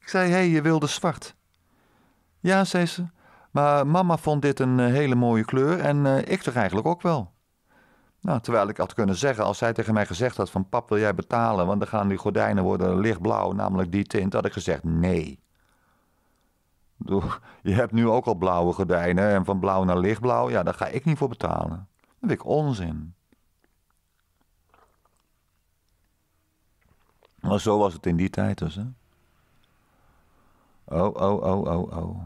Ik zei, hé, hey, je wilde zwart. Ja, zei ze. Maar mama vond dit een eh, hele mooie kleur en eh, ik toch eigenlijk ook wel. Nou, terwijl ik had kunnen zeggen, als zij tegen mij gezegd had van pap wil jij betalen, want dan gaan die gordijnen worden lichtblauw, namelijk die tint, had ik gezegd nee. Je hebt nu ook al blauwe gordijnen en van blauw naar lichtblauw, ja, daar ga ik niet voor betalen. Dat vind ik onzin. Maar zo was het in die tijd dus, hè. Oh, oh, oh, oh, oh.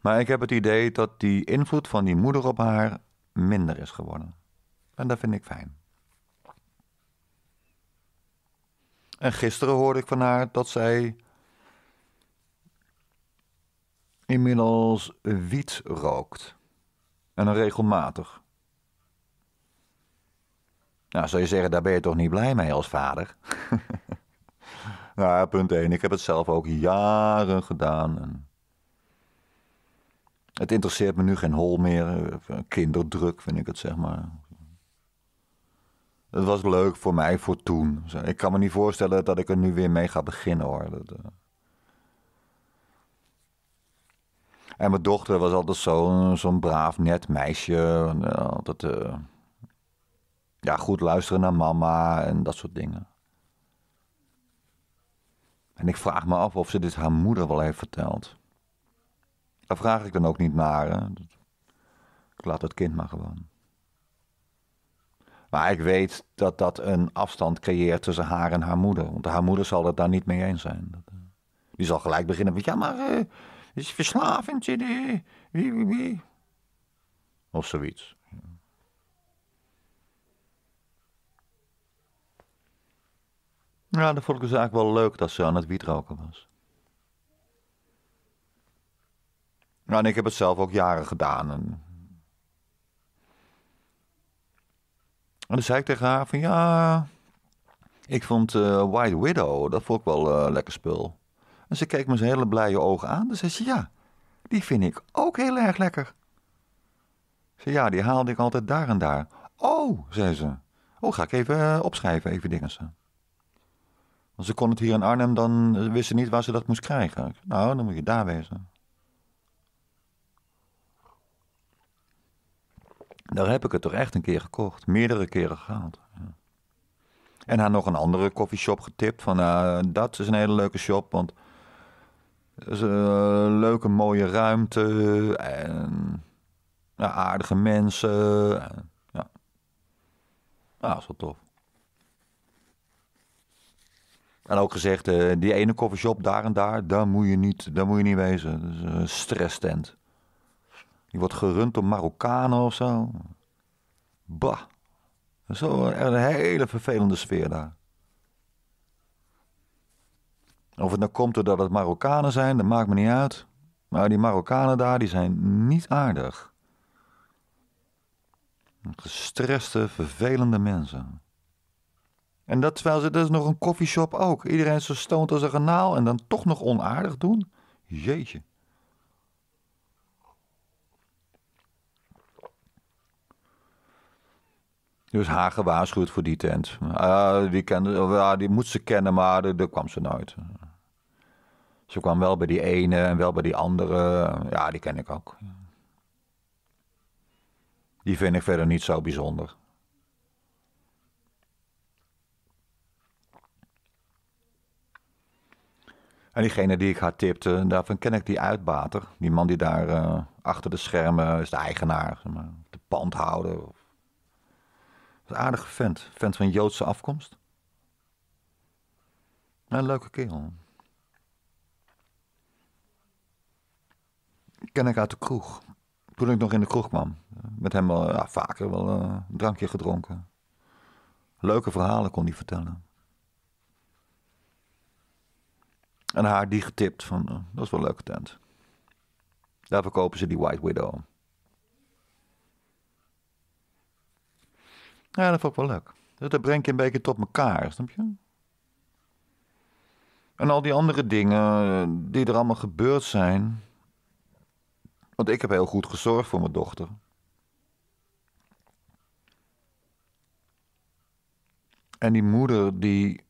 Maar ik heb het idee dat die invloed van die moeder op haar minder is geworden. En dat vind ik fijn. En gisteren hoorde ik van haar dat zij inmiddels wiet rookt. En dan regelmatig. Nou, zou je zeggen, daar ben je toch niet blij mee als vader? nou, [LAUGHS] punt 1. Ik heb het zelf ook jaren gedaan. En het interesseert me nu geen hol meer. Eh, kinderdruk vind ik het, zeg maar. Het was leuk voor mij voor toen. Ik kan me niet voorstellen dat ik er nu weer mee ga beginnen hoor. Eh. En mijn dochter was altijd zo'n zo'n braaf, net meisje. Eh, altijd ja, goed luisteren naar mama en dat soort dingen. En ik vraag me af of ze dit haar moeder wel heeft verteld. Daar vraag ik dan ook niet naar. Ik laat het kind maar gewoon. Maar ik weet dat dat een afstand creëert tussen haar en haar moeder. Want haar moeder zal het daar niet mee eens zijn. Eh, die zal gelijk beginnen met: ja, maar uh, is verslavend. wie, wie, wie. Of zoiets. Ja, dat vond ik dus eigenlijk wel leuk dat ze aan het roken was. Nou, en ik heb het zelf ook jaren gedaan. En... En zei ik tegen haar van ja, ik vond eh, White Widow, dat vond ik wel uh, lekker spul. En ze keek me zijn hele blije ogen aan. Dan zei ze ja, die vind ik ook heel erg lekker. Ze ja, die haalde ik altijd daar en daar. Oh, zei ze. Oh, ga ik even eh, opschrijven, even dingen Want ze kon het hier in Arnhem, dan wist ze niet waar ze dat moest krijgen. Nou, dan moet je daar wezen. Daar heb ik het toch echt een keer gekocht. Meerdere keren gehaald. En haar nog een andere koffieshop getipt. Van nou, dat is een hele leuke shop. Want is een eh, leuke, mooie ruimte. En ja, nou, aardige mensen. En, ja. ja, nou, dat is wel tof. En ook gezegd, eh, die ene koffieshop daar en daar, daar moet je niet, daar moet je niet wezen. Dat is een stresstent. Die wordt gerund door Marokkanen of zo. Bah. Zo een hele vervelende sfeer daar. Of het nou komt doordat het Marokkanen zijn, dat maakt me niet uit. Maar die Marokkanen daar, die zijn niet aardig. Gestreste, vervelende mensen. En dat terwijl ze, dat is nog een koffieshop ook. Iedereen zo stoont als een ganaal en dan toch nog onaardig doen. Jeetje. Dus haar gewaarschuwd voor die tent. die, kende, die moet ze kennen, maar daar kwam ze nooit. Ze kwam wel bij die ene en wel bij die andere. Ja, die ken ik ook. Die vind ik verder niet zo bijzonder. En diegene die ik haar tipte, daarvan ken ik die uitbater. Die man die daar eh, achter de schermen is de eigenaar, de pandhouder een aardige vent. Vent van Joodse afkomst. Een leuke kerel. Ken ik uit de kroeg. Toen ik nog in de kroeg kwam. Met hem wel ja, vaker wel eh, een drankje gedronken. Leuke verhalen kon hij vertellen. En haar die getipt van, eh, dat is wel een leuke tent. Daar verkopen ze die White Widow. Ja, dat vond ik wel leuk. Dat breng je een beetje tot elkaar, snap je? En al die andere dingen eh, die er allemaal gebeurd zijn. Want ik heb heel goed gezorgd voor mijn dochter. En die moeder die.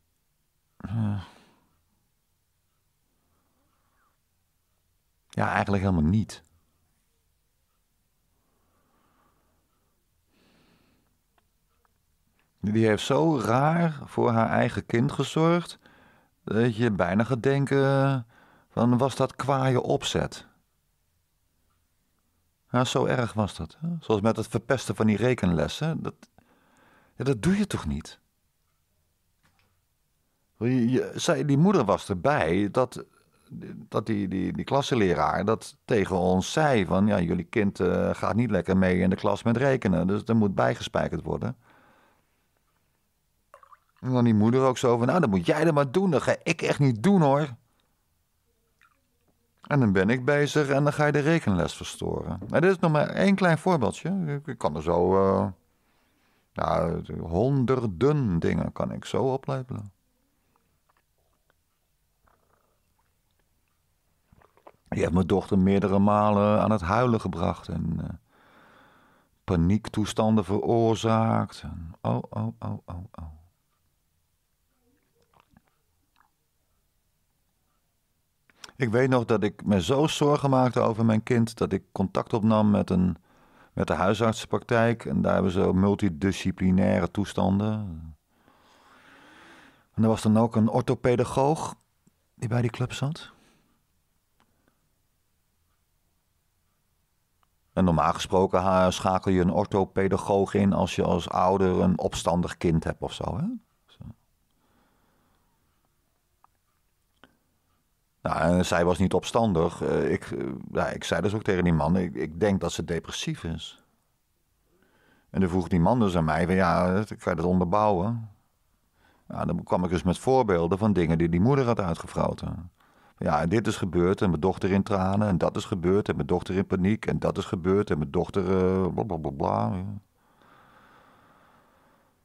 Eh, ja, eigenlijk helemaal niet. Die heeft zo raar voor haar eigen kind gezorgd. dat je bijna gaat denken: van was dat kwaaie opzet? Ja, zo erg was dat. Hè? Zoals met het verpesten van die rekenlessen. Dat, ja, dat doe je toch niet? Je, die moeder was erbij dat, dat die, die, die klasseleraar dat tegen ons zei: van ja, jullie kind eh, gaat niet lekker mee in de klas met rekenen, dus er moet bijgespijkerd worden. En dan die moeder ook zo van, nou, dat moet jij dat maar doen. Dat ga ik echt niet doen, hoor. En dan ben ik bezig en dan ga je de rekenles verstoren. maar nou, dit is nog maar één klein voorbeeldje. Ik kan er zo... nou, honderden dingen kan ik zo opleiden Je hebt mijn dochter meerdere malen aan het huilen gebracht en eh, paniektoestanden veroorzaakt. En, oh, oh, oh, oh, oh. Ik weet nog dat ik me zo zorgen maakte over mijn kind dat ik contact opnam met, een, met de huisartsenpraktijk. En daar hebben ze multidisciplinaire toestanden. En er was dan ook een orthopedagoog die bij die club zat. En normaal gesproken schakel je een orthopedagoog in als je als ouder een opstandig kind hebt of zo. Hè? Nou, en zij was niet opstandig. Eh, ik, eh, ja, ik zei dus ook tegen die man, ik, ik denk dat ze depressief is. En dan vroeg die man dus aan mij, van, ja, ik je dat onderbouwen? Nou, dan kwam ik dus met voorbeelden van dingen die die moeder had uitgefroten. Ja, dit is gebeurd en mijn dochter in tranen en dat is gebeurd en mijn dochter in paniek en dat is gebeurd en mijn dochter blablabla. Eh, bla, bla, bla.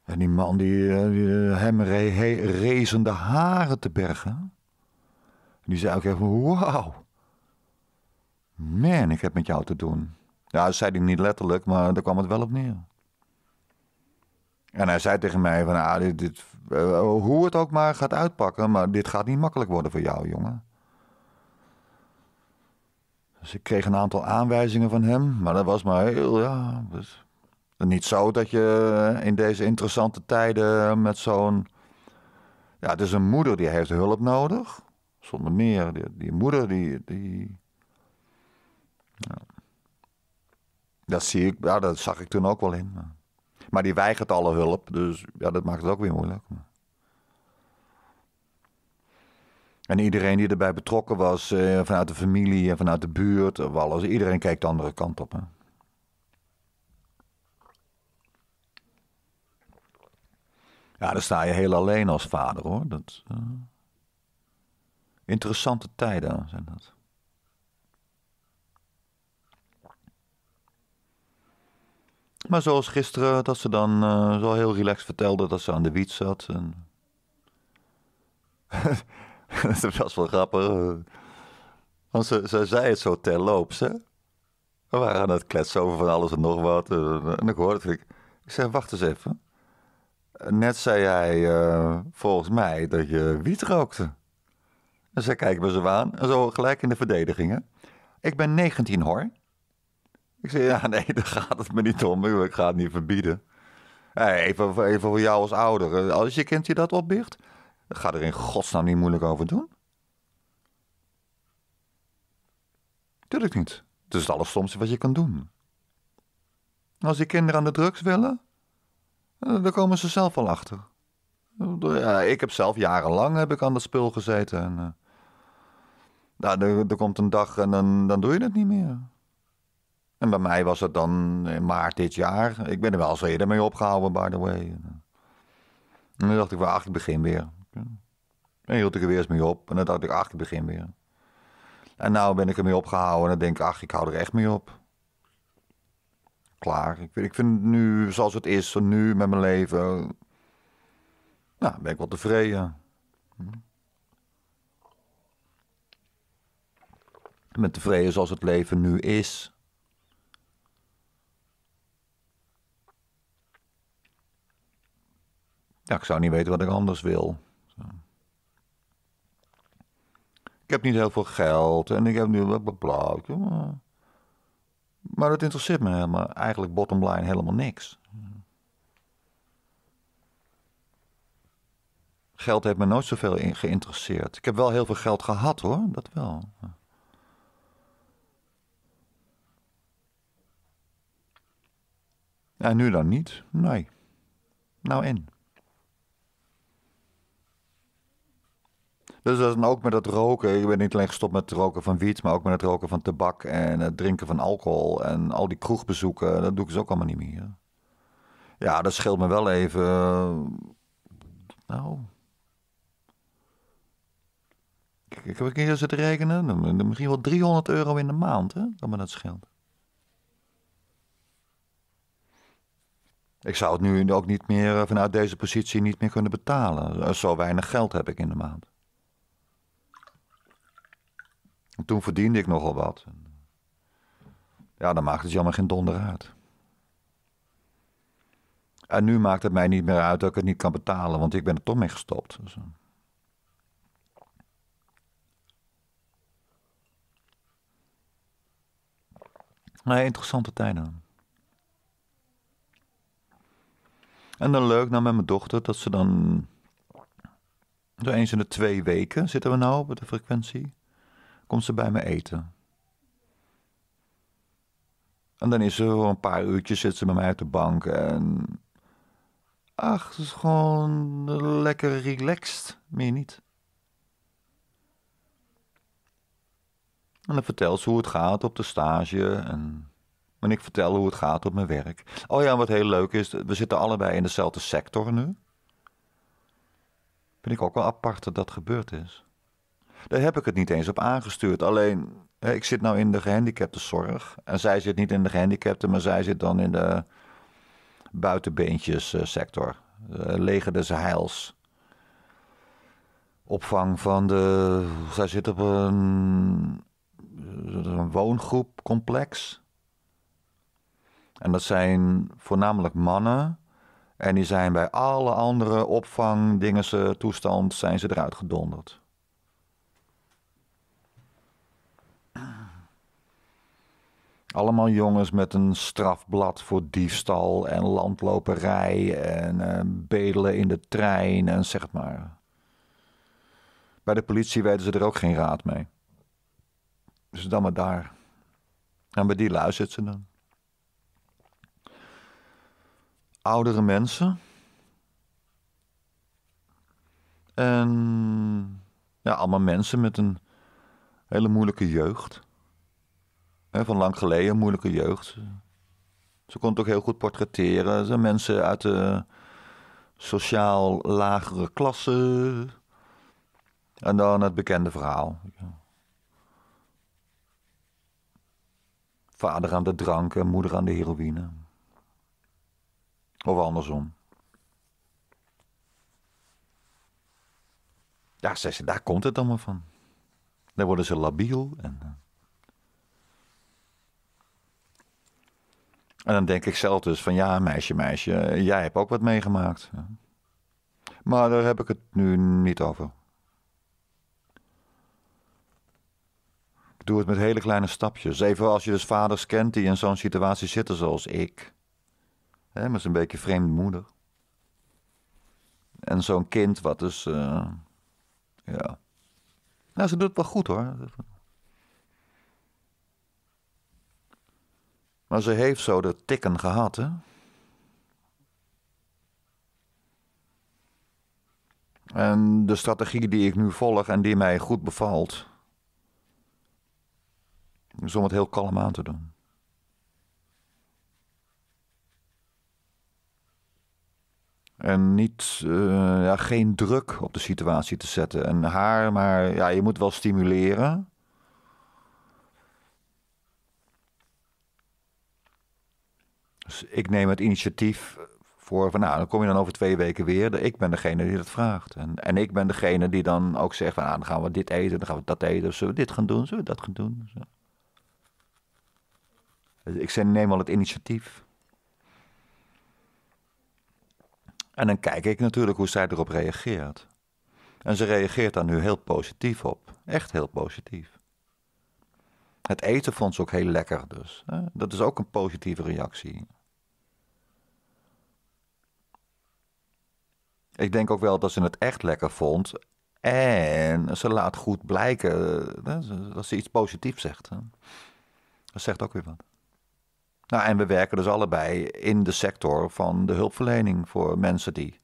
En die man die, hem re, rezende haren te bergen die zei ook even wow wauw. Man, ik heb met jou te doen. Ja, dat zei hij niet letterlijk, maar daar kwam het wel op neer. En hij zei tegen mij van, ah, dit, dit, eh, hoe het ook maar gaat uitpakken, maar dit gaat niet makkelijk worden voor jou, jongen. Dus ik kreeg een aantal aanwijzingen van hem, maar dat was maar heel, ja... Dus niet zo dat je in deze interessante tijden met zo'n... Ja, het is een moeder die heeft hulp nodig. Zonder meer. Die, die moeder, die. die ja. Dat zie ik, ja, dat zag ik toen ook wel in. Maar, die weigert alle hulp, dus ja, dat maakt het ook weer moeilijk. En iedereen die erbij betrokken was, eh, vanuit de familie en vanuit de buurt, of alles, iedereen kijkt de andere kant op. Hè. Ja, dan sta je heel alleen als vader hoor. Dat, eh, Interessante tijden zijn dat. Maar zoals gisteren, dat ze dan eh, zo heel relaxed vertelde dat ze aan de wiet zat. En... [LAUGHS] dat was wel grappig. Want ze, ze zei het zo terloops, hè. We waren aan het kletsen over van alles en nog wat. Eh, en ik hoorde het. Ik zei, wacht eens even. Net zei jij eh, volgens mij, dat je wiet rookte. En ze kijken me zo aan. En zo gelijk in de verdedigingen. Ik ben 19 hoor. Ik zei, ja nee, [LAUGHS] daar gaat het me niet om. Ik ga het niet verbieden. even, even voor jou als ouder. Als je kind je dat opbiecht, ga er in godsnaam niet moeilijk over doen. Tuurlijk niet. Het is het allerstomste wat je kan doen. Als die kinderen aan de drugs willen, eh, dan komen ze zelf wel achter. Ja, ik heb zelf jarenlang heb ik aan dat spul gezeten en... Eh, nou, er, komt een dag en dan, dan doe je het niet meer. En bij mij was het dan in maart dit jaar. Ik ben er wel eens mee opgehouden, by the way. En eh, dan dacht ik, van ach, ik begin weer. En hield ik er weer eens mee op. En dan dacht ik, ach, ik begin weer. En nou ben ik er mee opgehouden en dan denk ik, ach, ik hou er echt mee op. Klaar. Ik, vind, ik vind het nu, zoals het is, nu met mijn leven... Eh, nou, ben ik wel tevreden. Hm. En ben tevreden zoals het leven nu is. Ja, ik zou niet weten wat ik anders wil. Ik heb niet heel veel geld en ik heb nu wat blauw. Maar dat interesseert me helemaal, eigenlijk bottom line helemaal niks. Geld heeft me nooit zoveel geïnteresseerd. Ik heb wel heel veel geld gehad hoor, dat wel. Ja, nu dan niet? Nee. Nou in. Dus dat is ook met dat roken. Ik ben niet alleen gestopt met het roken van wiet, maar ook met het roken van tabak en het drinken van alcohol en al die kroegbezoeken. Dat doe ik dus ook allemaal niet meer. Ja, dat scheelt me wel even. Eh, nou. Ik, ik heb een keer zitten rekenen. Misschien wel 300 euro in de maand, hè? Dat me dat scheelt. Ik zou het nu ook niet meer eh, vanuit deze positie niet meer kunnen betalen. Eh, zo weinig geld heb ik in de maand. toen verdiende ik nogal wat. Ja, dan maakt het jammer geen donder uit. En nu maakt het mij niet meer uit dat ik het niet kan betalen, want ik ben er toch mee gestopt. Dus... Eh. Nee, interessante tijden. En dan leuk nou met mijn dochter dat ze dan. Zo eens in de twee weken zitten we nou op de frequentie. Komt ze bij me eten. En dan is ze voor een paar uurtjes zit ze bij mij op de bank en. Ach, het is gewoon lekker relaxed, meer niet. En dan vertelt ze hoe het gaat op de stage en en ik vertel hoe het gaat op mijn werk. Oh ja, wat heel leuk is, we zitten allebei in dezelfde sector nu. Vind ik ook wel apart dat dat gebeurd is. Daar heb ik het niet eens op aangestuurd. Alleen, ik zit nou in de gehandicaptenzorg. En zij zit niet in de gehandicapten, maar zij zit dan in de eh, sector. Eh, Leger des heils. Opvang van de... Zij zit op een, een woongroepcomplex en dat zijn voornamelijk mannen. En die zijn bij alle andere opvang, dingen, toestand, zijn ze eruit gedonderd. Allemaal jongens met een strafblad voor diefstal en landloperij en eh, bedelen in de trein en zeg het maar. Bij de politie weten ze er ook geen raad mee. Dus dan maar daar. En bij die luistert ze dan. oudere mensen. En ja, allemaal mensen met een hele moeilijke jeugd. van lang geleden, moeilijke jeugd. Ze kon het ook heel goed portretteren. Ze mensen uit de sociaal lagere klasse. En dan het bekende verhaal. Vader aan de drank en moeder aan de heroïne. Of andersom. Ja, ze, daar komt het allemaal van. Daar worden ze labiel. En, eh. en dan denk ik zelf dus van ja, meisje, meisje, jij hebt ook wat meegemaakt. Maar daar heb ik het nu niet over. Ik doe het met hele kleine stapjes. Even als je dus vaders kent die in zo'n situatie zitten zoals ik. Hè, met zijn beetje vreemde moeder. En zo'n kind wat dus... Eh, ja. Nou, ze doet het wel goed hoor. Maar ze heeft zo de tikken gehad, hè. En de strategie die ik nu volg en die mij goed bevalt... is om het heel kalm aan te doen. En niet, eh, ja, geen druk op de situatie te zetten. En haar, maar ja, je moet wel stimuleren. Dus ik neem het initiatief voor van, nou, dan kom je dan over twee weken weer. Ik ben degene die dat vraagt. En, en ik ben degene die dan ook zegt, van, nou, dan gaan we dit eten, dan gaan we dat eten. Zullen we dit gaan doen, zullen we dat gaan doen? Dus ik neem al het initiatief. En dan kijk ik natuurlijk hoe zij erop reageert. En ze reageert daar nu heel positief op. Echt heel positief. Het eten vond ze ook heel lekker dus. Dat is ook een positieve reactie. Ik denk ook wel dat ze het echt lekker vond. En ze laat goed blijken dat ze iets positiefs zegt. Dat zegt ook weer wat. Nou, en we werken dus allebei in de sector van de hulpverlening voor mensen die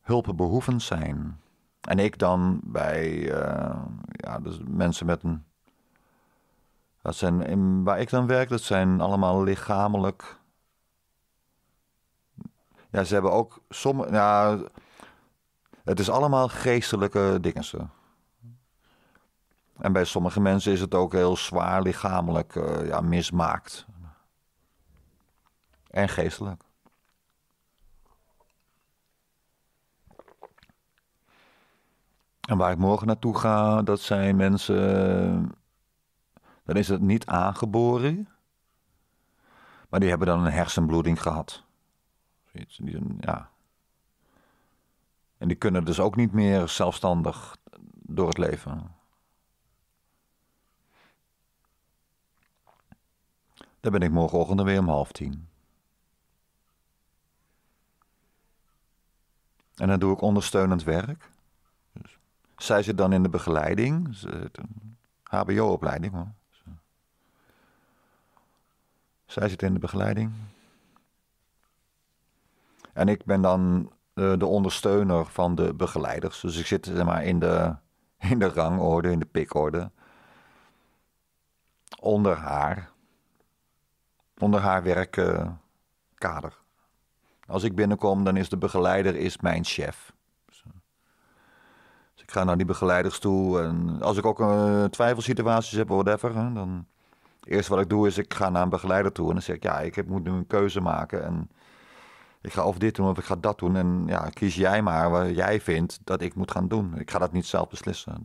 hulpbehoevend zijn. En ik dan bij eh, ja, dus mensen met een. Dat zijn, in, waar ik dan werk, dat zijn allemaal lichamelijk. Ja, ze hebben ook sommige. Nou, het is allemaal geestelijke dingen. En bij sommige mensen is het ook heel zwaar lichamelijk uh, ja, mismaakt. En geestelijk. En waar ik morgen naartoe ga, dat zijn mensen. Dan is het niet aangeboren. Maar die hebben dan een hersenbloeding gehad. Ja. En die kunnen dus ook niet meer zelfstandig door het leven. Dan ben ik morgenochtend weer om half tien. En dan doe ik ondersteunend werk. Dus zij zit dan in de begeleiding, HBO-opleiding hoor. Zij zit in de begeleiding. En ik ben dan de, eh, de ondersteuner van de begeleiders. Dus ik zit zeg maar, in, de, in de rangorde, in de pikorde. Onder haar onder haar werkkader. Uh, Als ik binnenkom, dan is de begeleider is mijn chef. Dus, eh, dus ik ga naar die begeleiders toe. En als ik ook een eh, twijfelsituaties heb, whatever, hè, dan. Eerst wat ik doe is, ik ga naar een begeleider toe en dan zeg ik, ja, ik heb, moet nu een keuze maken. En ik ga of dit doen of ik ga dat doen. En ja, kies jij maar wat jij vindt dat ik moet gaan doen. Ik ga dat niet zelf beslissen.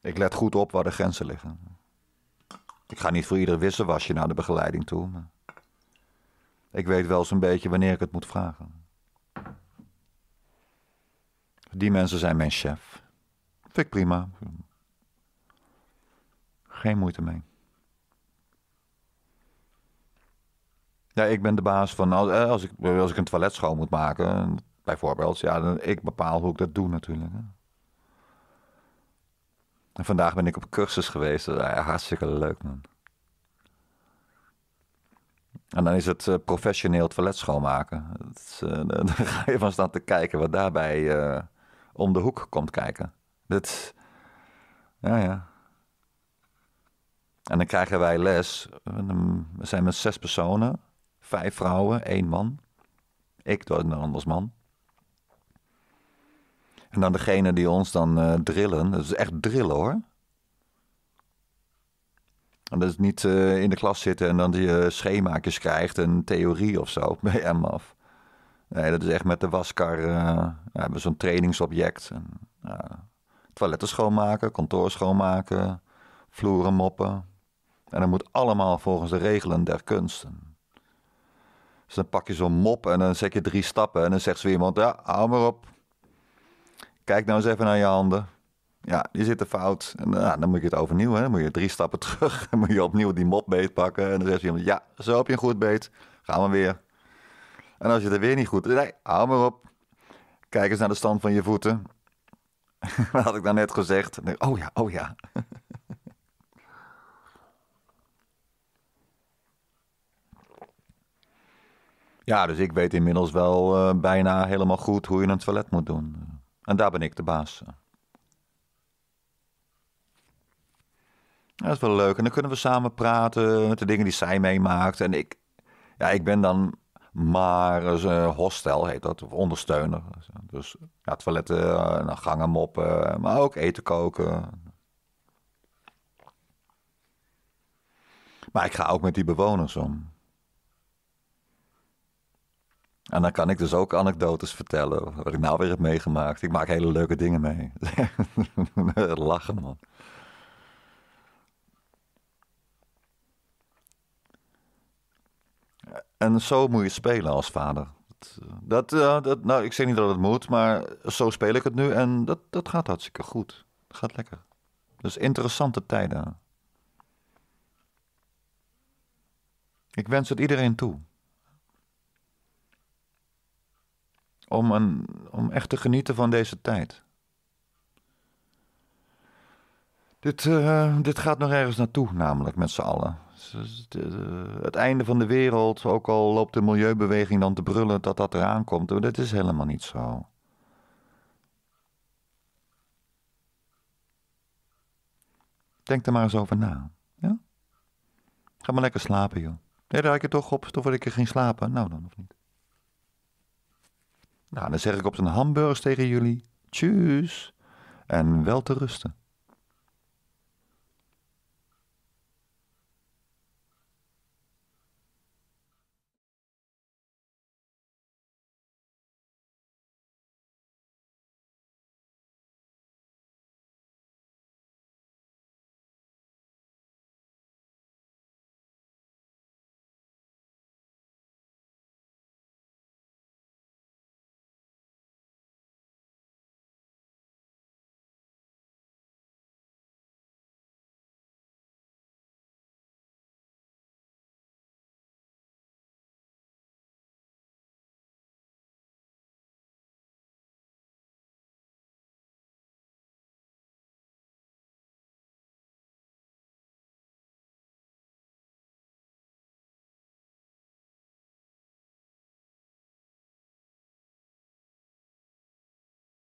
Ik let goed op waar de grenzen liggen. Ik ga niet voor iedere wasje naar de begeleiding toe. ik weet wel zo'n beetje wanneer ik het moet vragen. Die mensen zijn mijn chef. Vind ik prima. Geen moeite mee. Ja, ik ben de baas van. Als eh, ik, als ik een toilet schoon moet maken, bijvoorbeeld. Ja, dan ik bepaal hoe ik dat doe natuurlijk. En vandaag ben ik op cursus geweest. Dat is eh, hartstikke leuk, man. En dan is het eh, professioneel toilet schoonmaken. Is, eh, [LAUGHS] dan ga je van staan te kijken wat daarbij om de hoek komt kijken. Dat, ja, ja. En dan krijgen wij les. We zijn met zes personen. Vijf vrouwen, één man. Ik door een man en dan degene die ons dan eh, drillen. Dat is echt drillen hoor. En dat is niet eh, in de klas zitten en dan die uh, krijgt en theorie of zo [LAUGHS] bij hem af. Nee, dat is echt met de waskar. hebben we zo'n trainingsobject. En, toiletten schoonmaken, kantoor schoonmaken, vloeren moppen. En dat moet allemaal volgens de regelen der kunsten. Dus dan pak je zo'n mop en dan zet je drie stappen. En dan zegt zo iemand: Ja, hou maar op kijk nou eens even naar je handen. Ja, die zitten fout. En eh, nou, dan moet je het overnieuw, hè? dan moet je drie stappen [LAUGHS] terug. Dan moet je opnieuw die mop beet pakken. En dan zegt iemand, ja, zo heb je een goed beet. Gaan we weer. En als je er weer niet goed... Nee, hou maar op. Kijk eens naar de stand van je voeten. Wat [LAUGHS] had ik dan nou net gezegd. oh ja, oh ja. [LAUGHS] Ja, dus ik weet inmiddels wel eh, bijna helemaal goed hoe je een toilet moet doen. En daar ben ik de baas. Dat is wel leuk. En dan kunnen we samen praten met de dingen die zij meemaakt. En ik, ja, ik ben dan maar een eh, hostel, heet dat, of ondersteuner. Dus ja, toiletten, eh, nou, gangen moppen, maar ook eten koken. Maar ik ga ook met die bewoners om. En dan kan ik dus ook anekdotes vertellen. Wat ik nou weer heb meegemaakt. Ik maak hele leuke dingen mee. [LAUGHS] Lachen, man. En zo moet je spelen als vader. Dat, eh, eh, dat, nou, ik zeg niet dat het moet, maar zo speel ik het nu en dat, dat gaat hartstikke goed. Dat gaat lekker. Dus interessante tijden. Ik wens het iedereen toe. om, een, om echt te genieten van deze tijd. Dit, eh, dit gaat nog ergens naartoe, namelijk met z'n allen. Dus, eh, eh, het einde van de wereld, ook al loopt de milieubeweging dan te brullen dat dat eraan komt, dat is helemaal niet zo. Denk er maar eens over na. Ja? Ga maar lekker slapen, joh. Nee, daar raak je toch op, toch word ik er geen slapen. Nou dan, of niet? Nou, dan zeg ik op zijn hamburgers tegen jullie: tjus en wel te rusten.